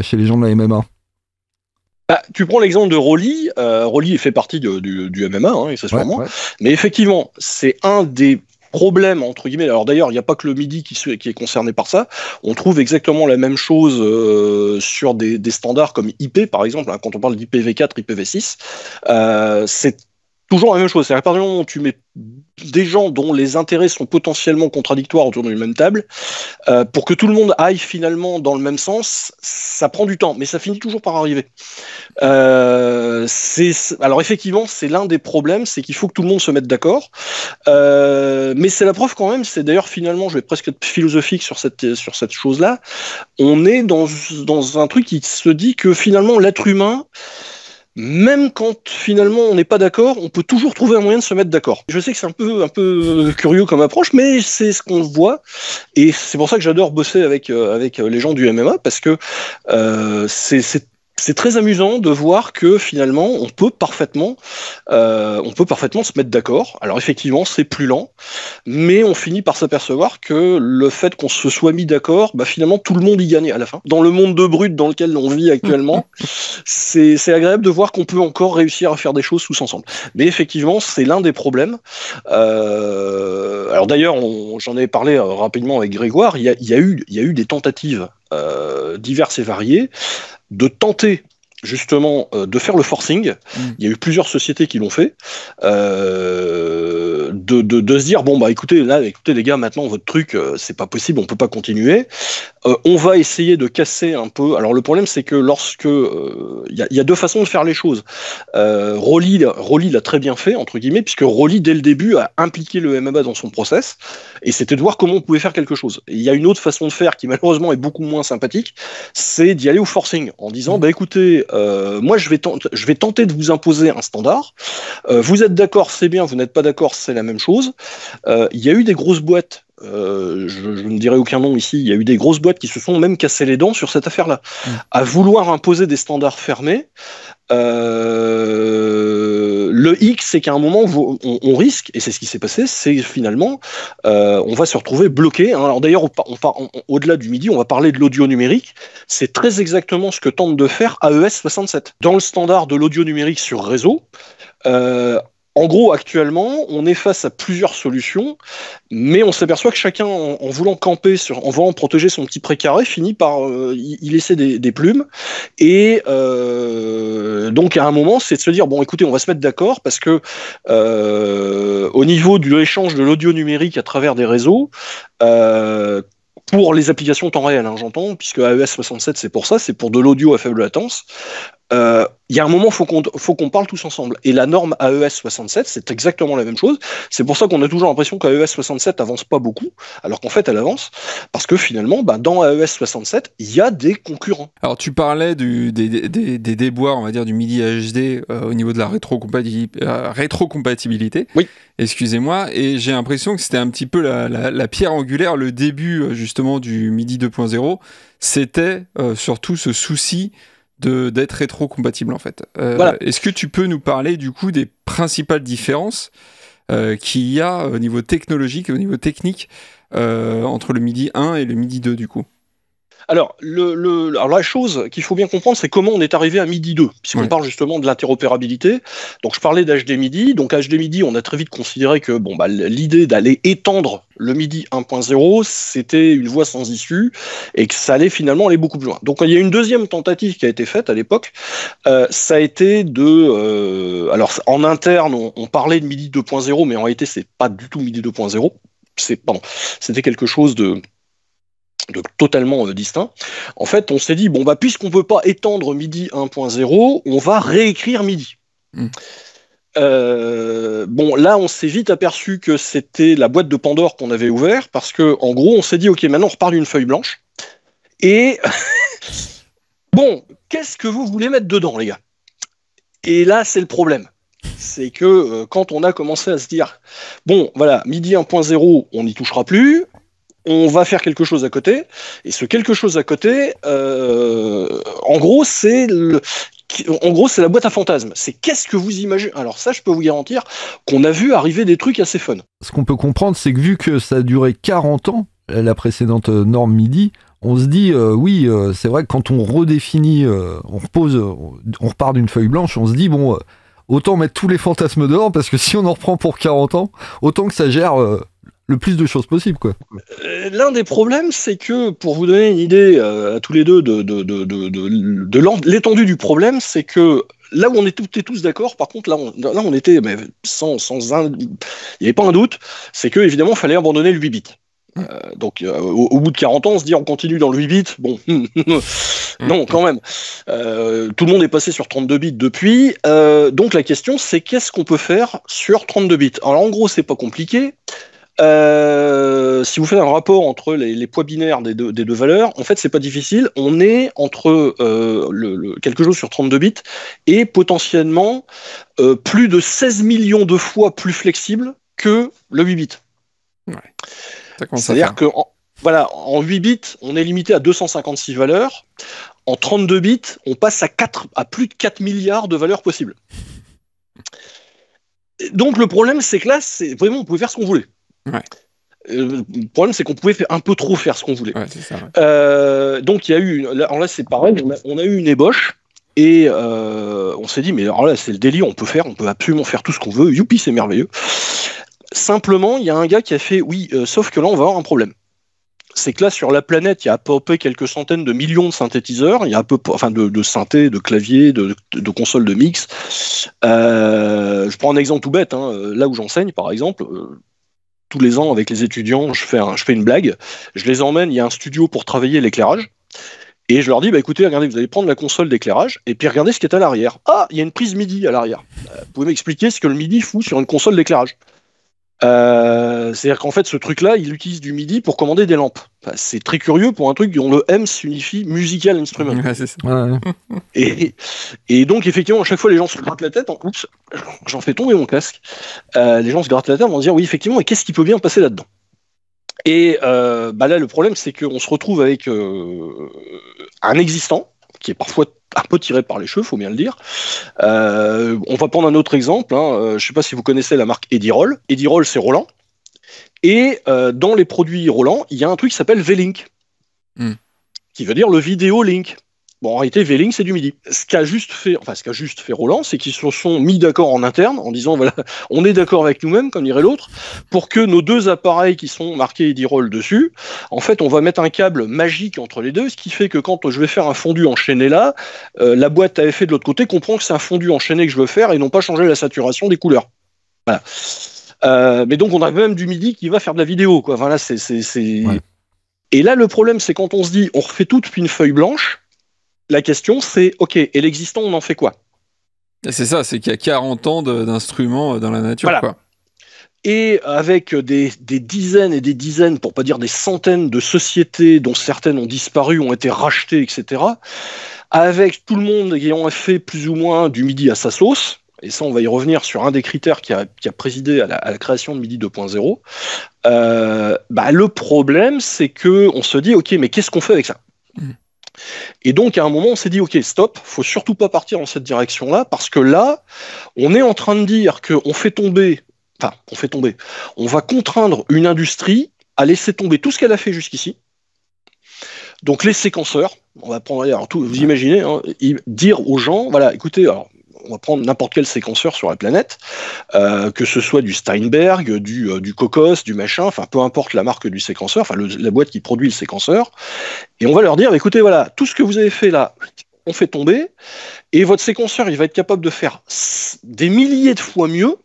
chez les gens de la MMA bah, tu prends l'exemple de Rolly. Rolly fait partie du, MMA, hein, Mais effectivement, c'est un des problème entre guillemets. Alors d'ailleurs, il n'y a pas que le MIDI qui, qui, est concerné par ça. On trouve exactement la même chose euh, sur des, standards comme IP par exemple. Hein, quand on parle d'IPv4, IPv6, euh, c'est toujours la même chose. C'est-à-dire à partir du moment où tu mets des gens dont les intérêts sont potentiellement contradictoires autour d'une même table, euh, pour que tout le monde aille finalement dans le même sens, ça prend du temps, mais ça finit toujours par arriver. Euh, alors effectivement, c'est l'un des problèmes, c'est qu'il faut que tout le monde se mette d'accord. Euh, mais c'est la preuve quand même, c'est d'ailleurs finalement, je vais presque être philosophique sur cette, sur cette chose-là, on est dans, dans un truc qui se dit que finalement l'être humain même quand finalement on n'est pas d'accord, on peut toujours trouver un moyen de se mettre d'accord. Je sais que c'est un peu, un peu euh, curieux comme approche, mais c'est ce qu'on voit. Et c'est pour ça que j'adore bosser avec, euh, avec euh, les gens du MMA, parce que c'est c'est très amusant de voir que finalement on peut parfaitement, euh, on peut parfaitement se mettre d'accord. Alors effectivement c'est plus lent, mais on finit par s'apercevoir que le fait qu'on se soit mis d'accord, bah finalement tout le monde y gagnait à la fin. Dans le monde de brut dans lequel on vit actuellement, c'est agréable de voir qu'on peut encore réussir à faire des choses tous ensemble. Mais effectivement c'est l'un des problèmes. Euh, alors d'ailleurs j'en ai parlé euh, rapidement avec Grégoire, il y a, y a, eu, y a eu des tentatives diverses et variées de tenter justement euh, de faire le forcing. Mm. Il y a eu plusieurs sociétés qui l'ont fait. Euh, de, se dire bon bah écoutez là écoutez les gars maintenant votre truc euh, c'est pas possible on peut pas continuer euh, on va essayer de casser un peu alors le problème c'est que lorsque il euh, y, a deux façons de faire les choses Rolly l'a très bien fait entre guillemets puisque Rolly dès le début a impliqué le MMA dans son process et c'était de voir comment on pouvait faire quelque chose il y a une autre façon de faire qui malheureusement est beaucoup moins sympathique c'est d'y aller au forcing en disant bah écoutez moi je vais je vais tenter de vous imposer un standard vous êtes d'accord c'est bien vous n'êtes pas d'accord c'est la même chose. Euh, il y a eu des grosses boîtes euh, je, ne dirai aucun nom ici, il y a eu des grosses boîtes qui se sont même cassé les dents sur cette affaire-là. Mm. À vouloir imposer des standards fermés, euh, le hic, c'est qu'à un moment, on, risque, et c'est ce qui s'est passé, c'est finalement, on va se retrouver bloqué. Hein. Alors d'ailleurs, on, on, au-delà du midi, on va parler de l'audio numérique. C'est très exactement ce que tente de faire AES e 67. Dans le standard de l'audio numérique sur réseau, en gros, actuellement, on est face à plusieurs solutions, mais on s'aperçoit que chacun, en, voulant camper, en voulant protéger son petit précaré, finit par euh, y, laisser des, plumes. Et euh, donc, à un moment, c'est de se dire bon, écoutez, on va se mettre d'accord parce que euh, au niveau du échange de l'audio numérique à travers des réseaux pour les applications temps réel, hein, j'entends, puisque AES e 67 c'est pour ça, c'est pour de l'audio à faible latence. Euh, il y a un moment, faut qu'on faut qu'on parle tous ensemble. Et la norme AES e 67, c'est exactement la même chose. C'est pour ça qu'on a toujours l'impression qu'AES e 67 avance pas beaucoup, alors qu'en fait, elle avance parce que finalement, bah, dans AES e 67, il y a des concurrents. Alors tu parlais du, des, déboires, on va dire, du midi HD euh, au niveau de la euh, rétrocompatibilité. oui. Excusez-moi. Et j'ai l'impression que c'était un petit peu la, pierre angulaire, le début justement du midi 2.0. C'était surtout ce souci de d'être rétro-compatible en fait. Euh, est-ce que tu peux nous parler du coup des principales différences euh, qu'il y a au niveau technologique et au niveau technique euh, entre le MIDI 1 et le MIDI 2 du coup alors, la chose qu'il faut bien comprendre, c'est comment on est arrivé à midi 2, puisqu'on on parle justement de l'interopérabilité. Donc, je parlais d'HD midi. Donc, HD midi, on a très vite considéré que bon, bah, l'idée d'aller étendre le midi 1.0, c'était une voie sans issue et que ça allait finalement aller beaucoup plus loin. Donc il y a une deuxième tentative qui a été faite à l'époque. Euh, ça a été de, euh, alors en interne, on, parlait de midi 2.0, mais en réalité c'est pas du tout midi 2.0. C'est c'était quelque chose de totalement euh, distinct. En fait, on s'est dit, bon, bah, puisqu'on ne peut pas étendre MIDI 1.0, on va réécrire MIDI. Hmm. Euh, bon, là, on s'est vite aperçu que c'était la boîte de Pandore qu'on avait ouverte, parce que, en gros, on s'est dit, OK, maintenant, on repart d'une feuille blanche. Et, bon, qu'est-ce que vous voulez mettre dedans, les gars Et là, c'est le problème. C'est que euh, quand on a commencé à se dire, bon, voilà, MIDI 1.0, on n'y touchera plus, on va faire quelque chose à côté. Et ce quelque chose à côté, euh, en gros, c'est En gros, c'est la boîte à fantasmes. C'est qu'est-ce que vous imaginez Alors ça, je peux vous garantir qu'on a vu arriver des trucs assez fun. Ce qu'on peut comprendre, c'est que vu que ça a duré 40 ans, la précédente euh, norme MIDI, on se dit, euh, oui, c'est vrai que quand on redéfinit, on repose, on repart d'une feuille blanche, on se dit, bon, autant mettre tous les fantasmes dehors, parce que si on en reprend pour 40 ans, autant que ça gère le plus de choses possible. quoi. Euh, l'un des problèmes, c'est que, pour vous donner une idée euh, à tous les deux de, de, de, l'étendue du problème, c'est que là où on était tous d'accord, par contre, là on, on était sans, sans un... Il n'y avait pas un doute, c'est que évidemment, il fallait abandonner le 8 bits. Mm. Euh, donc au, bout de 40 ans, on se dit on continue dans le 8 bits. Bon, mm. non, quand même. tout le monde est passé sur 32 bits depuis. donc la question, c'est qu'est-ce qu'on peut faire sur 32 bits Alors en gros, c'est pas compliqué. Euh, si vous faites un rapport entre les, poids binaires des deux, valeurs, en fait, c'est pas difficile. On est entre euh, quelque chose sur 32 bits et potentiellement euh, plus de 16 millions de fois plus flexible que le 8 bits. C'est-à-dire que voilà, en 8 bits, on est limité à 256 valeurs. En 32 bits, on passe à, 4, à plus de 4 milliards de valeurs possibles. Donc le problème, c'est que là, c'est vraiment, on pouvait faire ce qu'on voulait. Euh, le problème, c'est qu'on pouvait faire un peu trop faire ce qu'on voulait. Euh, donc, il y a eu. alors là, c'est pareil, on a, eu une ébauche. Et euh, on s'est dit, mais alors là, c'est le délire, on peut faire, on peut absolument faire tout ce qu'on veut. Youpi, c'est merveilleux. Simplement, il y a un gars qui a fait, oui, sauf que là, on va avoir un problème. C'est que là, sur la planète, il y a à peu près quelques centaines de millions de synthétiseurs, il y a peu, enfin, de, de synthés, de claviers, de, consoles de mix. je prends un exemple tout bête, hein, là où j'enseigne, par exemple tous les ans avec les étudiants, je fais, une blague, je les emmène, il y a un studio pour travailler l'éclairage. Et je leur dis, bah écoutez, regardez, vous allez prendre la console d'éclairage et puis regardez ce qui est à l'arrière. Ah, il y a une prise MIDI à l'arrière. Euh, vous pouvez m'expliquer ce que le MIDI fout sur une console d'éclairage euh, c'est-à-dire qu'en fait, ce truc-là, il utilise du MIDI pour commander des lampes. c'est très curieux pour un truc dont le M signifie musical instrument. Et, donc, effectivement, à chaque fois, les gens se grattent la tête. En... Oups, j'en fais tomber mon casque. Euh, les gens se grattent la tête, vont dire oui, effectivement, et qu'est-ce qui peut bien passer là-dedans Et euh, bah là, le problème, c'est qu'on se retrouve avec un existant qui est parfois un peu tiré par les cheveux, faut bien le dire. Euh, on va prendre un autre exemple. Je hein. euh, Je sais pas si vous connaissez la marque Edirol. Edirol, c'est Roland. Et euh, dans les produits Roland, il y a un truc qui s'appelle V-Link, hmm. qui veut dire le vidéo link. Bon, en réalité, Véling, c'est du midi. Ce qu'a juste fait, enfin, ce qu'a juste fait Roland, c'est qu'ils se sont mis d'accord en interne en disant, voilà, on est d'accord avec nous-mêmes, comme dirait l'autre, pour que nos deux appareils qui sont marqués Edirol dessus, en fait, on va mettre un câble magique entre les deux, ce qui fait que quand je vais faire un fondu enchaîné là, euh, la boîte à effet de l'autre côté comprend que c'est un fondu enchaîné que je veux faire et non pas changer la saturation des couleurs. Voilà. Euh, mais donc, on a même du midi qui va faire de la vidéo, quoi. Voilà, c'est. Et là, le problème, c'est quand on se dit, on refait tout depuis une feuille blanche, la question c'est, ok, et l'existant, on en fait quoi C'est ça, c'est qu'il y a 40 ans d'instruments euh, dans la nature. Et avec des, dizaines et des dizaines, pour pas dire des centaines de sociétés dont certaines ont disparu, ont été rachetées, etc., avec tout le monde ayant fait plus ou moins du midi à sa sauce, et ça on va y revenir sur un des critères qui a, présidé à la, création de midi 2.0, euh, bah, le problème c'est que on se dit, ok, mais qu'est-ce qu'on fait avec ça mm. Et donc, à un moment, on s'est dit, OK, stop, faut surtout pas partir dans cette direction-là, parce que là, on est en train de dire qu'on fait tomber, enfin, on fait tomber, on va contraindre une industrie à laisser tomber tout ce qu'elle a fait jusqu'ici. Donc, les séquenceurs, on va prendre, alors, tout, vous imaginez, hein, dire aux gens, voilà, écoutez, alors, on va prendre n'importe quel séquenceur sur la planète, euh, que ce soit du Steinberg, du, euh, du Cocos, du machin, enfin peu importe la marque du séquenceur, enfin la boîte qui produit le séquenceur, et on va leur dire, écoutez, voilà, tout ce que vous avez fait là, on fait tomber, et votre séquenceur, il va être capable de faire des milliers de fois mieux.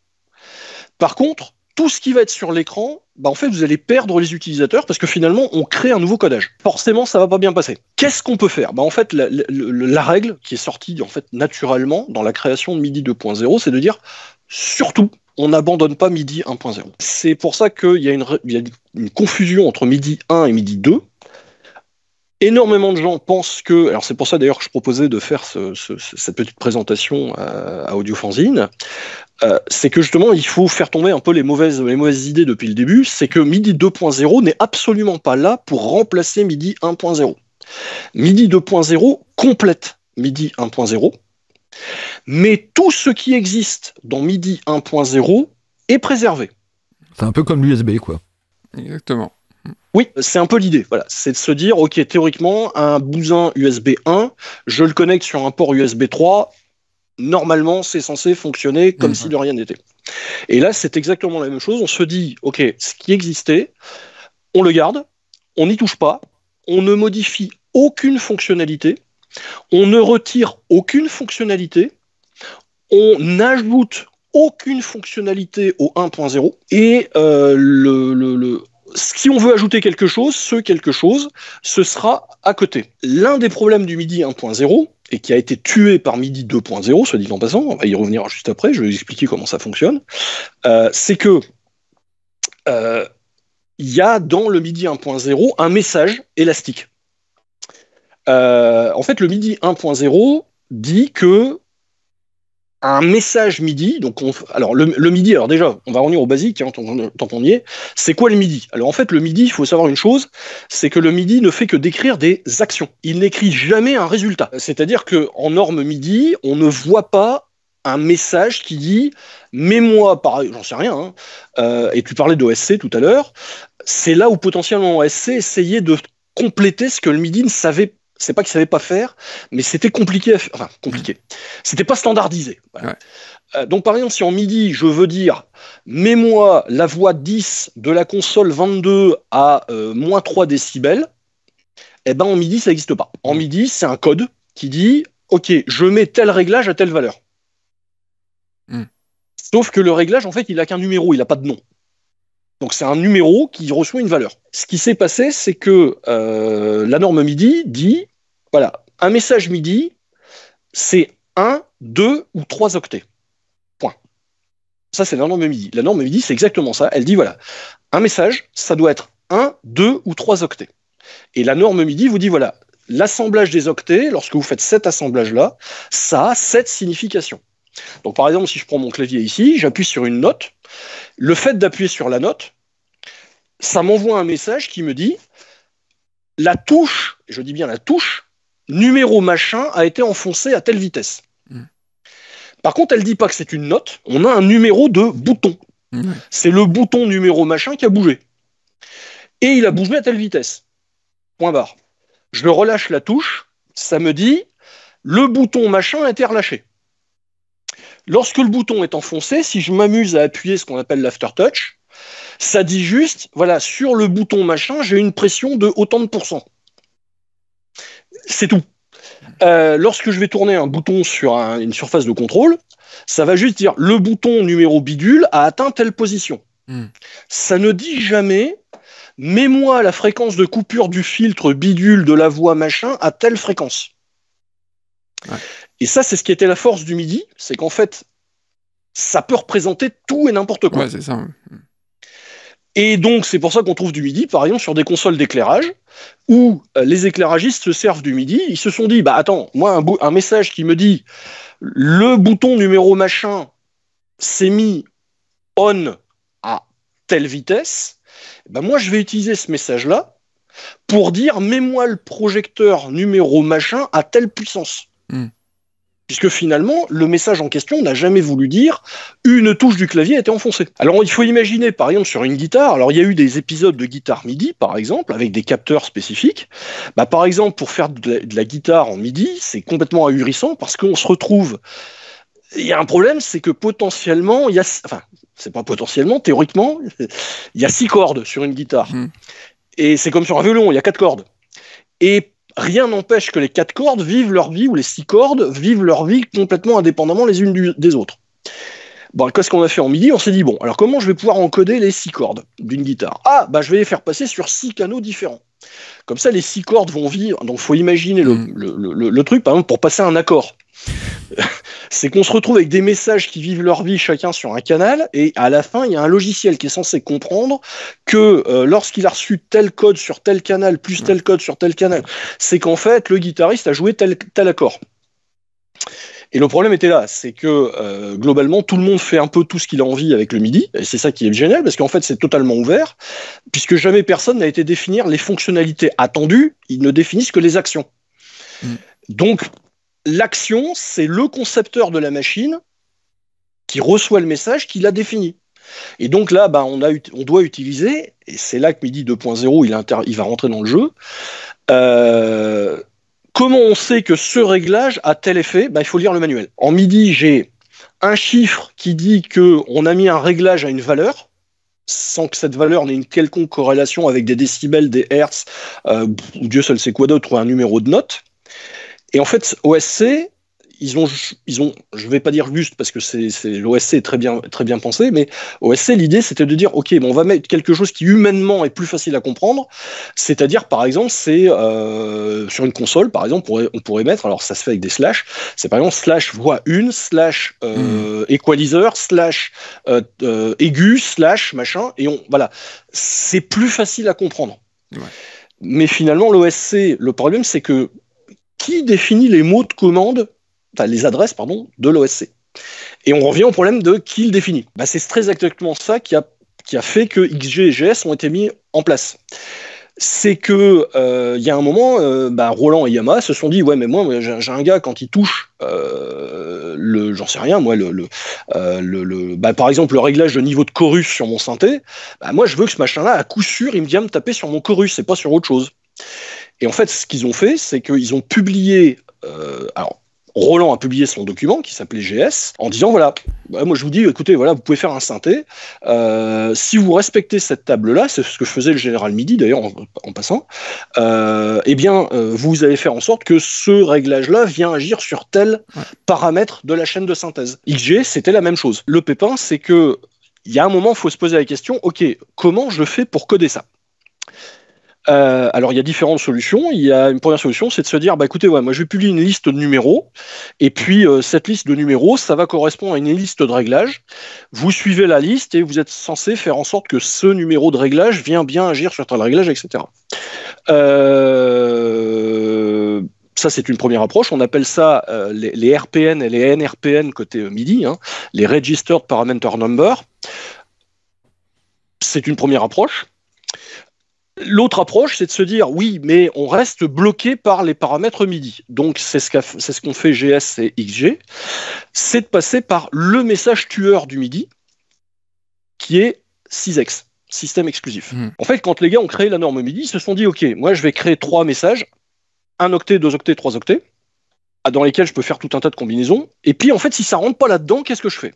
Par contre, tout ce qui va être sur l'écran, bah en fait vous allez perdre les utilisateurs parce que finalement on crée un nouveau codage. Forcément ça va pas bien passer. Qu'est-ce qu'on peut faire bah En fait la, règle qui est sortie en fait naturellement dans la création de MIDI 2.0 c'est de dire surtout on n'abandonne pas MIDI 1.0. C'est pour ça qu'il y a, une, confusion entre MIDI 1 et MIDI 2 énormément de gens pensent que, alors c'est pour ça d'ailleurs que je proposais de faire cette petite présentation à, Audiofanzine, euh, c'est que justement il faut faire tomber un peu les mauvaises, les mauvaises idées depuis le début, c'est que MIDI 2.0 n'est absolument pas là pour remplacer MIDI 1.0. MIDI 2.0 complète MIDI 1.0, mais tout ce qui existe dans MIDI 1.0 est préservé. C'est un peu comme l'USB quoi. Exactement. Oui, euh, c'est un peu l'idée. Voilà, c'est de se dire, ok, théoriquement, un bousin USB 1, je le connecte sur un port USB 3. Normalement, c'est censé fonctionner comme mhm. si de rien n'était. Et là, c'est exactement la même chose. On se dit, ok, ce qui existait, on le garde, on n'y touche pas, on ne modifie aucune fonctionnalité, on ne retire aucune fonctionnalité, on n'ajoute aucune fonctionnalité au 1.0 et euh, le, si on veut ajouter quelque chose, ce quelque chose, ce sera à côté. L'un des problèmes du MIDI 1.0, et qui a été tué par MIDI 2.0, soit dit en passant, on va y revenir juste après, je vais vous expliquer comment ça fonctionne, euh, c'est que euh, il y a dans le MIDI 1.0 un message élastique. Euh, en fait, le MIDI 1.0 dit que un message midi. Donc, on, alors le, midi, alors déjà, on va revenir au basique, hein, tant, qu'on y est. C'est quoi le midi Alors en fait, le midi, il faut savoir une chose, c'est que le midi ne fait que décrire des actions. Il n'écrit jamais un résultat. C'est-à-dire que en norme midi, on ne voit pas un message qui dit mais moi par j'en sais rien hein, euh, et tu parlais d'OSC tout à l'heure c'est là où potentiellement OSC essayait de compléter ce que le midi ne savait c'est pas qu'ils savaient pas faire, mais c'était compliqué Enfin, compliqué. Mmh. C'était pas standardisé. Euh, donc, par exemple, si en MIDI, je veux dire, mets-moi la voix 10 de la console 22 à euh, moins 3 décibels, eh ben, en MIDI, ça n'existe pas. En mmh. MIDI, c'est un code qui dit, OK, je mets tel réglage à telle valeur. Mmh. Sauf que le réglage, en fait, il n'a qu'un numéro, il n'a pas de nom. Donc c'est un numéro qui reçoit une valeur. Ce qui s'est passé, c'est que euh, la norme MIDI dit voilà. Un message MIDI, c'est 1, 2 ou 3 octets. Point. Ça, c'est la norme MIDI. La norme MIDI, c'est exactement ça. Elle dit, voilà, un message, ça doit être 1, 2 ou 3 octets. Et la norme MIDI vous dit, voilà, l'assemblage des octets, lorsque vous faites cet assemblage-là, ça a cette signification. Donc par exemple, si je prends mon clavier ici, j'appuie sur une note, le fait d'appuyer sur la note, ça m'envoie un message qui me dit la touche, je dis bien la touche, numéro machin a été enfoncé à telle vitesse. Mm. Par contre, elle dit pas que c'est une note, on a un numéro de bouton. Mm. C'est le bouton numéro machin qui a bougé. Et il a bougé à telle vitesse. Point barre. Je relâche la touche, ça me dit le bouton machin a été relâché. Lorsque le bouton est enfoncé, si je m'amuse à appuyer ce qu'on appelle l'aftertouch, ça dit juste, voilà, sur le bouton machin, j'ai une pression de autant de pourcents c'est tout. Euh, lorsque je vais tourner un bouton sur une surface de contrôle, ça va juste dire le bouton numéro bidule a atteint telle position. Hmm. Ça ne dit jamais mets-moi la fréquence de coupure du filtre bidule de la voix machin à telle fréquence. Et ça, c'est ce qui était la force du MIDI, c'est qu'en fait, ça peut représenter tout et n'importe quoi. c'est ça. Hmm. Et donc, c'est pour ça qu'on trouve du MIDI, par exemple, sur des consoles d'éclairage, où euh, les éclairagistes se servent du MIDI. Ils se sont dit, bah attends, moi, un, un message qui me dit le bouton numéro machin s'est mis on à telle vitesse, eh ben, moi, je vais utiliser ce message-là pour dire mets-moi le projecteur numéro machin à telle puissance. Hmm puisque finalement, le message en question n'a jamais voulu dire une touche du clavier a été enfoncée. Alors il faut imaginer, par exemple, sur une guitare, alors il y a eu des épisodes de guitare MIDI, par exemple, avec des capteurs spécifiques. Bah, par exemple, pour faire de la, guitare en MIDI, c'est complètement ahurissant parce qu'on se retrouve il y a un problème, c'est que potentiellement, il y a, enfin, c'est pas potentiellement, théoriquement, il y a six cordes sur une guitare. Mmh. Et c'est comme sur un violon, il y a quatre cordes. Et rien n'empêche que les quatre cordes vivent leur vie ou les six cordes vivent leur vie complètement indépendamment les unes des autres qu'est-ce qu'on a fait en midi On s'est dit, bon, alors comment je vais pouvoir encoder les six cordes d'une guitare Ah, bah je vais les faire passer sur six canaux différents. Comme ça, les six cordes vont vivre. Donc, faut imaginer le, mm. truc, par exemple, pour passer un accord. c'est qu'on se retrouve avec des messages qui vivent leur vie chacun sur un canal, et à la fin, il y a un logiciel qui est censé comprendre que euh, lorsqu'il a reçu tel code sur tel canal, plus mm. tel code sur tel canal, c'est qu'en fait, le guitariste a joué tel, tel accord. Et le problème était là, c'est que euh, globalement, tout le monde fait un peu tout ce qu'il a envie avec le MIDI, et c'est ça qui est génial, parce qu'en fait, c'est totalement ouvert, puisque jamais personne n'a été définir les fonctionnalités attendues, ils ne définissent que les actions. Mm. Donc, l'action, c'est le concepteur de la machine qui reçoit le message, qui l'a défini. Et donc là, bah, on, doit utiliser, et c'est là que MIDI 2.0, il, il, va rentrer dans le jeu, euh, Comment on sait que ce réglage a tel effet bah, Il faut lire le manuel. En MIDI, j'ai un chiffre qui dit qu'on a mis un réglage à une valeur sans que cette valeur n'ait une quelconque corrélation avec des décibels, des hertz, euh, Dieu seul sait quoi d'autre, ou un numéro de note. Et en fait, OSC, ils ont, ils ont, je vais pas dire juste parce que c'est l'OSC est très bien, très bien pensé, mais l'OSC, l'idée c'était de dire ok, bon, on va mettre quelque chose qui humainement est plus facile à comprendre, c'est-à-dire par exemple c'est euh, sur une console par exemple on pourrait, mettre, alors ça se fait avec des slash, c'est par exemple slash voix 1, slash euh, hmm. equalizer, slash euh, euh, aigu, slash machin, et on voilà, c'est plus facile à comprendre. Mais finalement l'OSC, le problème c'est que qui définit les mots de commande les adresses pardon, de l'OSC. Et on revient au problème de qui le définit. Bah, c'est très exactement ça qui a, qui a fait que XG et GS ont été mis en place c'est que euh, il y a un moment, euh, bah, Roland et Yamaha se sont dit ouais mais moi j'ai un gars quand il touche euh, le j'en sais rien moi le, le, le, bah, par exemple le réglage de niveau de chorus sur mon synthé, bah, moi je veux que ce machin là à coup sûr il me vienne me taper sur mon chorus et pas sur autre chose. Et en fait ce qu'ils ont fait c'est qu'ils ont publié alors Roland a publié son document qui s'appelait GS en disant voilà, bah, moi je vous dis écoutez voilà vous pouvez faire un synthé euh, si vous respectez cette table là c'est ce que faisait le général Midi d'ailleurs en, passant euh, eh bien euh, vous allez faire en sorte que ce réglage là vient agir sur tel paramètre de la chaîne de synthèse XG c'était la même chose le pépin c'est que il y a un moment, il faut se poser la question, ok, comment je fais pour coder ça euh, alors il y a différentes solutions. Il y a une première solution, c'est de se dire, bah écoutez, moi je vais publier une liste de numéros, et puis euh, cette liste de numéros, ça va correspondre à une liste de réglages. Vous suivez la liste et vous êtes censé faire en sorte que ce numéro de réglage vient bien agir sur tel réglage, etc. Euh, ça c'est une première approche. On appelle ça les, RPN et les NRPN côté MIDI, hein, les Registered Parameter Number. C'est une première approche. L'autre approche, c'est de se dire oui, mais on reste bloqué par les paramètres MIDI. Donc c'est ce qu'ont fait GS et XG, c'est de passer par le message tueur du MIDI, qui est 6X, système exclusif. Hmm. En fait, quand les gars ont créé la norme MIDI, ils se sont dit ok, moi je vais créer trois messages, un octet, deux octets, trois octets, ah, dans lesquels je peux faire tout un tas de combinaisons. Et puis en fait, si ça rentre pas là-dedans, qu'est-ce que je fais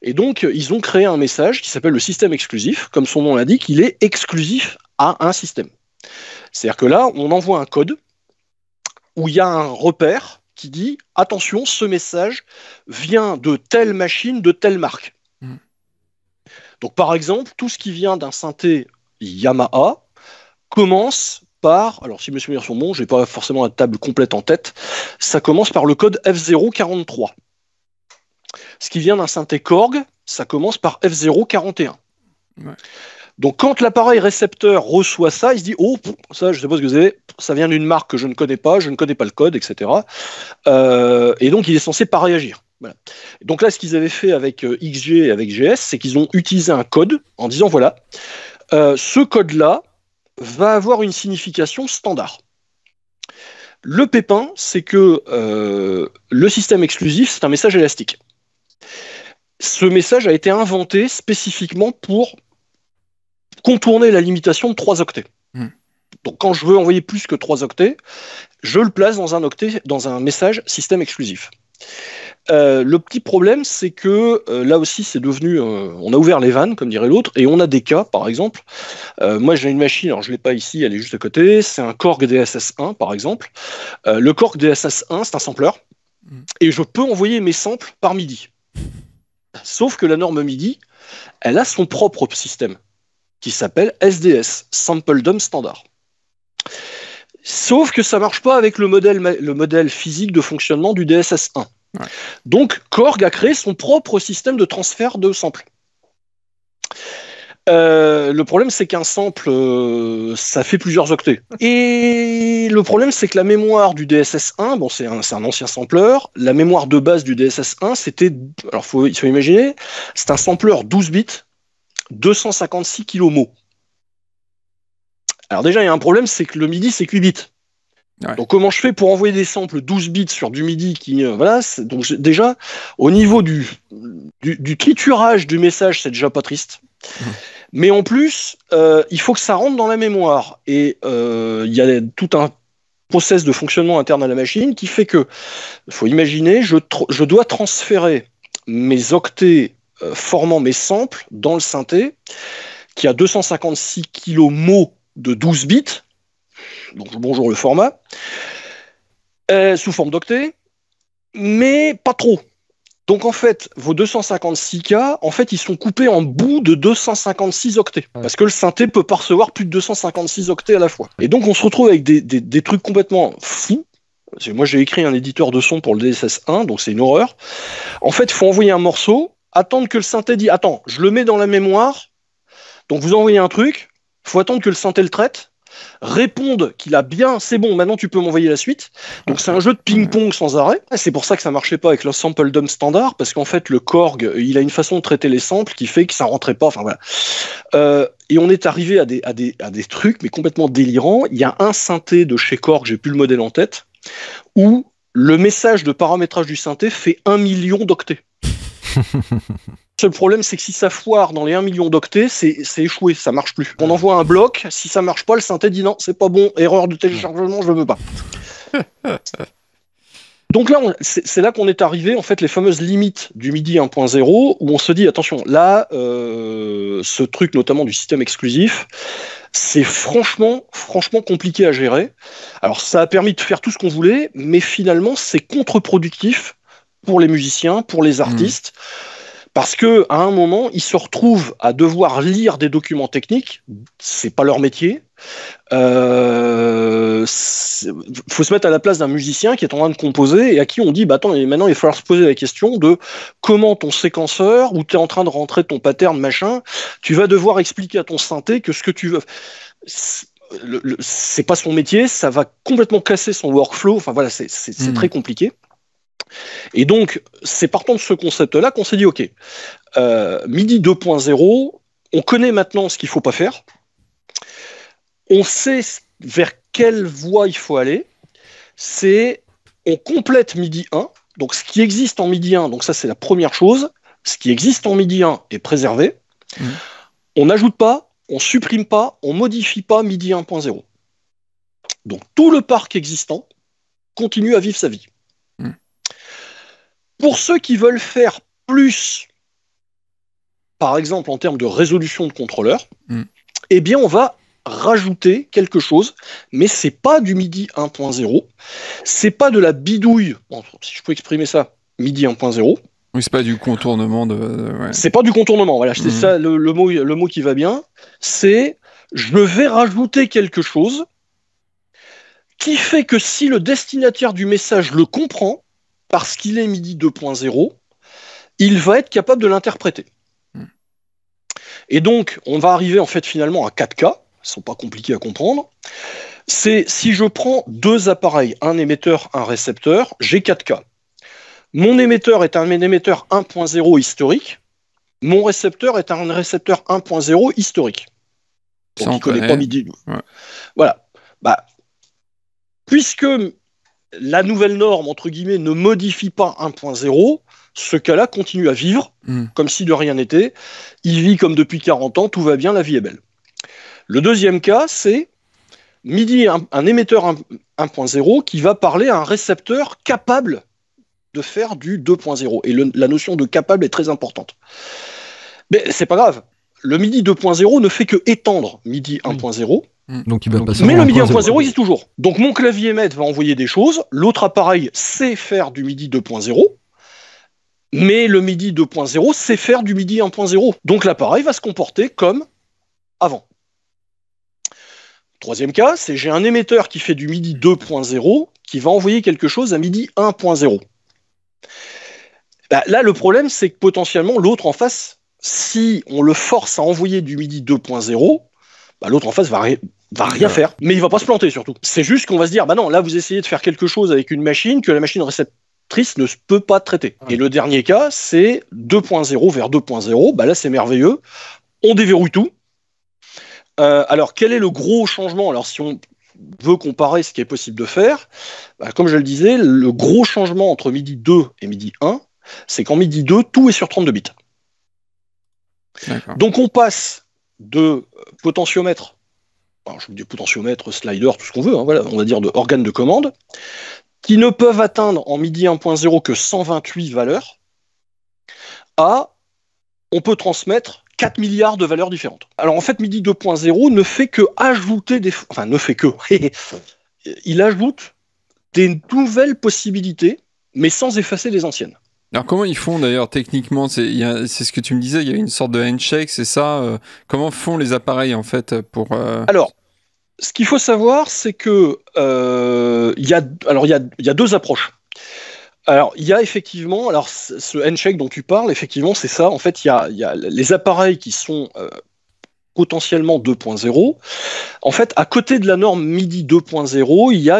et donc, ils ont créé un message qui s'appelle le système exclusif. Comme son nom l'indique, il est exclusif à un système. C'est-à-dire que là, on envoie un code où il y a un repère qui dit attention, ce message vient de telle machine, de telle marque. Mm. Donc par exemple, tout ce qui vient d'un synthé Yamaha commence par, alors si mes souvenirs sont bons, je n'ai pas forcément la table complète en tête, ça commence par le code F043. Ce qui vient d'un synthé Korg, ça commence par F041. Donc quand l'appareil récepteur reçoit ça, il se dit oh ça je sais pas ce que c'est, ça vient d'une marque que je ne connais pas, je ne connais pas le code, etc. Euh, et donc il est censé pas réagir. Donc là ce qu'ils avaient fait avec euh, XG et avec GS, c'est qu'ils ont utilisé un code en disant voilà euh, ce code là va avoir une signification standard. Le pépin, c'est que le système exclusif, c'est un message élastique. Ce message a été inventé spécifiquement pour contourner la limitation de 3 octets. Hmm. Donc quand je veux envoyer plus que 3 octets, je le place dans un octet, dans un message système exclusif. Euh, le petit problème, c'est que euh, là aussi, c'est devenu, euh, on a ouvert les vannes, comme dirait l'autre, et on a des cas, par exemple. moi, j'ai une machine, alors je l'ai pas ici, elle est juste à côté. C'est un Korg DSS1, par exemple. le Korg DSS1, c'est un sampleur. Hmm. et je peux envoyer mes samples par MIDI. Sauf que la norme MIDI, elle a son propre système qui s'appelle SDS, Sample DOM Standard. Sauf que ça ne marche pas avec le modèle, le modèle physique de fonctionnement du DSS1. Donc Korg a créé son propre système de transfert de samples. Euh, le problème, c'est qu'un sample, euh, ça fait plusieurs octets. Et le problème, c'est que la mémoire du DSS1, bon, c'est un, ancien sampleur. La mémoire de base du DSS1, c'était, alors il faut imaginer, c'est un sampleur 12 bits 256 mots. Alors déjà, il y a un problème, c'est que le MIDI, c'est 8 bits. Donc comment je fais pour envoyer des samples 12 bits sur du MIDI qui euh, donc déjà au niveau du, du, du triturage du message c'est déjà pas triste mmh. mais en plus euh, il faut que ça rentre dans la mémoire et euh, il y a tout un process de fonctionnement interne à la machine qui fait que faut imaginer je, je dois transférer mes octets euh, formant mes samples dans le synthé, qui a 256 kilo mots de 12 bits, donc bonjour le format, euh, sous forme d'octets, mais pas trop. Donc en fait, vos 256K, en fait, ils sont coupés en bouts de 256 octets. Parce que le synthé peut percevoir plus de 256 octets à la fois. Et donc on se retrouve avec des, des, des trucs complètement fous. Moi j'ai écrit un éditeur de son pour le DSS1, donc c'est une horreur. En fait, il faut envoyer un morceau, attendre que le synthé dit Attends, je le mets dans la mémoire. Donc vous envoyez un truc, faut attendre que le synthé le traite, réponde qu'il a bien, c'est bon, maintenant tu peux m'envoyer la suite. Donc c'est un jeu de ping-pong sans arrêt. C'est pour ça que ça marchait pas avec le sample dump standard, parce qu'en fait le Korg, il a une façon de traiter les samples qui fait que ça rentrait pas. Enfin voilà. Euh, et on est arrivé à des, à, des, à des trucs, mais complètement délirants. Il y a un synthé de chez Korg, j'ai plus le modèle en tête, où le message de paramétrage du synthé fait un million d'octets. Le problème, c'est que si ça foire dans les 1 million d'octets, c'est échoué, ça marche plus. On envoie un bloc, si ça marche pas, le synthé dit non, c'est pas bon, erreur de téléchargement, je ne veux pas. Donc là, c'est là qu'on est arrivé, en fait, les fameuses limites du MIDI 1.0, où on se dit, attention, là, euh, ce truc notamment du système exclusif, c'est franchement, franchement compliqué à gérer. Alors, ça a permis de faire tout ce qu'on voulait, mais finalement, c'est contre-productif pour les musiciens, pour les artistes. Parce que à un moment, ils se retrouvent à devoir lire des documents techniques. C'est pas leur métier. Il euh, faut se mettre à la place d'un musicien qui est en train de composer et à qui on dit bah attends, maintenant il va falloir se poser la question de comment ton séquenceur ou tu es en train de rentrer ton pattern machin, tu vas devoir expliquer à ton synthé que ce que tu veux c'est pas son métier, ça va complètement casser son workflow. Enfin voilà, c'est hmm. très compliqué. Et donc, c'est partant de ce concept-là qu'on s'est dit, OK, euh, MIDI 2.0, on connaît maintenant ce qu'il ne faut pas faire, on sait vers quelle voie il faut aller, c'est on complète MIDI 1, donc ce qui existe en MIDI 1, donc ça c'est la première chose, ce qui existe en MIDI 1 est préservé, mmh. on n'ajoute pas, on supprime pas, on modifie pas MIDI 1.0. Donc tout le parc existant continue à vivre sa vie. Pour ceux qui veulent faire plus, par exemple en termes de résolution de contrôleur, hmm. eh bien on va rajouter quelque chose, mais c'est pas du MIDI 1.0, c'est pas de la bidouille, si je peux exprimer ça, MIDI 1.0. Oui, c'est pas du contournement de. Ouais. C'est pas du contournement, voilà, c'est hmm. ça mot, le mot qui va bien. C'est je vais rajouter quelque chose qui fait que si le destinataire du message le comprend, parce qu'il est MIDI 2.0, il va être capable de l'interpréter. Hmm. Et donc, on va arriver en fait finalement à 4K, ils sont pas compliqués à comprendre. C'est si je prends deux appareils, un émetteur, un récepteur, j'ai 4K. Mon émetteur est un émetteur 1.0 historique, mon récepteur est un récepteur 1.0 historique. ne connaît pas MIDI. Voilà. Bah, puisque la nouvelle norme, entre guillemets, ne modifie pas 1.0, ce cas-là continue à vivre hmm. comme si de rien n'était. Il vit comme depuis 40 ans, tout va bien, la vie est belle. Le deuxième cas, c'est MIDI, un, émetteur 1.0 qui va parler à un récepteur capable de faire du 2.0. Et la notion de capable est très importante. Mais c'est pas grave. Le MIDI 2.0 ne fait que étendre MIDI 1.0. Mm. Mais le MIDI 1.0 existe toujours. Donc mon clavier maître va envoyer des choses, l'autre appareil sait faire du MIDI 2.0, mais le MIDI 2.0 sait faire du MIDI 1.0. Donc l'appareil va se comporter comme avant. Troisième cas, c'est j'ai un émetteur qui fait du MIDI 2.0 qui va envoyer quelque chose à MIDI 1.0. Bah, là, le problème, c'est que potentiellement l'autre en face, si on le force à envoyer du MIDI 2.0, bah, l'autre en face va, va rien faire, mais il va pas se planter surtout. C'est juste qu'on va se dire, bah non, là vous essayez de faire quelque chose avec une machine que la machine réceptrice ne peut pas traiter. Et le dernier cas, c'est 2.0 vers 2.0, bah là c'est merveilleux, on déverrouille tout. Euh, alors quel est le gros changement Alors si on veut comparer ce qui est possible de faire, bah, comme je le disais, le gros changement entre midi 2 et midi 1, c'est qu'en midi 2, tout est sur 32 bits. Donc on passe de potentiomètre alors bah, je dis potentiomètre, slider, tout ce qu'on veut, hein, voilà, on va dire de organes de commande, qui ne peuvent atteindre en MIDI 1.0 que 128 valeurs, à on peut transmettre 4 milliards de valeurs différentes. Alors en fait, MIDI 2.0 ne fait que ajouter des. Enfin, ne fait que. il ajoute des nouvelles possibilités, mais sans effacer les anciennes. Alors comment ils font d'ailleurs techniquement C'est ce que tu me disais, il y a une sorte de handshake, c'est ça euh, Comment font les appareils en fait pour... Euh, alors, ce qu'il faut savoir, c'est que euh, y il y a, deux approches. Alors il y a effectivement, alors ce handshake dont tu parles, effectivement c'est ça. En fait, il y a, les appareils qui sont euh, potentiellement 2.0. En fait, à côté de la norme MIDI 2.0, il y,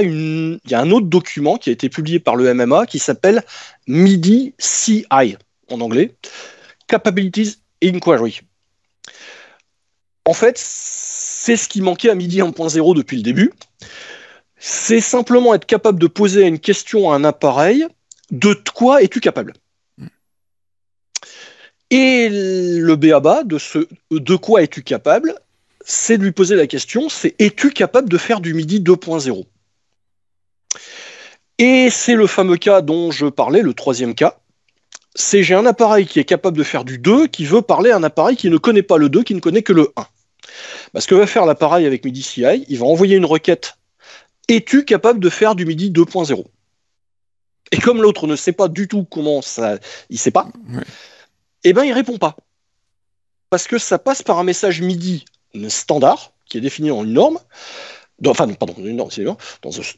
a un autre document qui a été publié par le MMA qui s'appelle MIDI CI en anglais, Capabilities Inquiry. En fait, c'est ce qui manquait à Midi 1.0 depuis le début. C'est simplement être capable de poser une question à un appareil. De quoi es-tu capable Et le BABA de ce de quoi es-tu capable, c'est de lui poser la question, c'est es-tu capable de faire du MIDI 2.0 Et c'est le fameux cas dont je parlais, le troisième cas. C'est j'ai un appareil qui est capable de faire du 2, qui veut parler à un appareil qui ne connaît pas le 2, qui ne connaît que le 1. Bah, ce que va faire l'appareil avec MIDI CI, il va envoyer une requête Es-tu capable de faire du MIDI 2.0 Et comme l'autre ne sait pas du tout comment ça. Il sait pas, eh ben il répond pas. Parce que ça passe par un message MIDI standard, qui est défini en une norme, dans, enfin, pardon, une norme,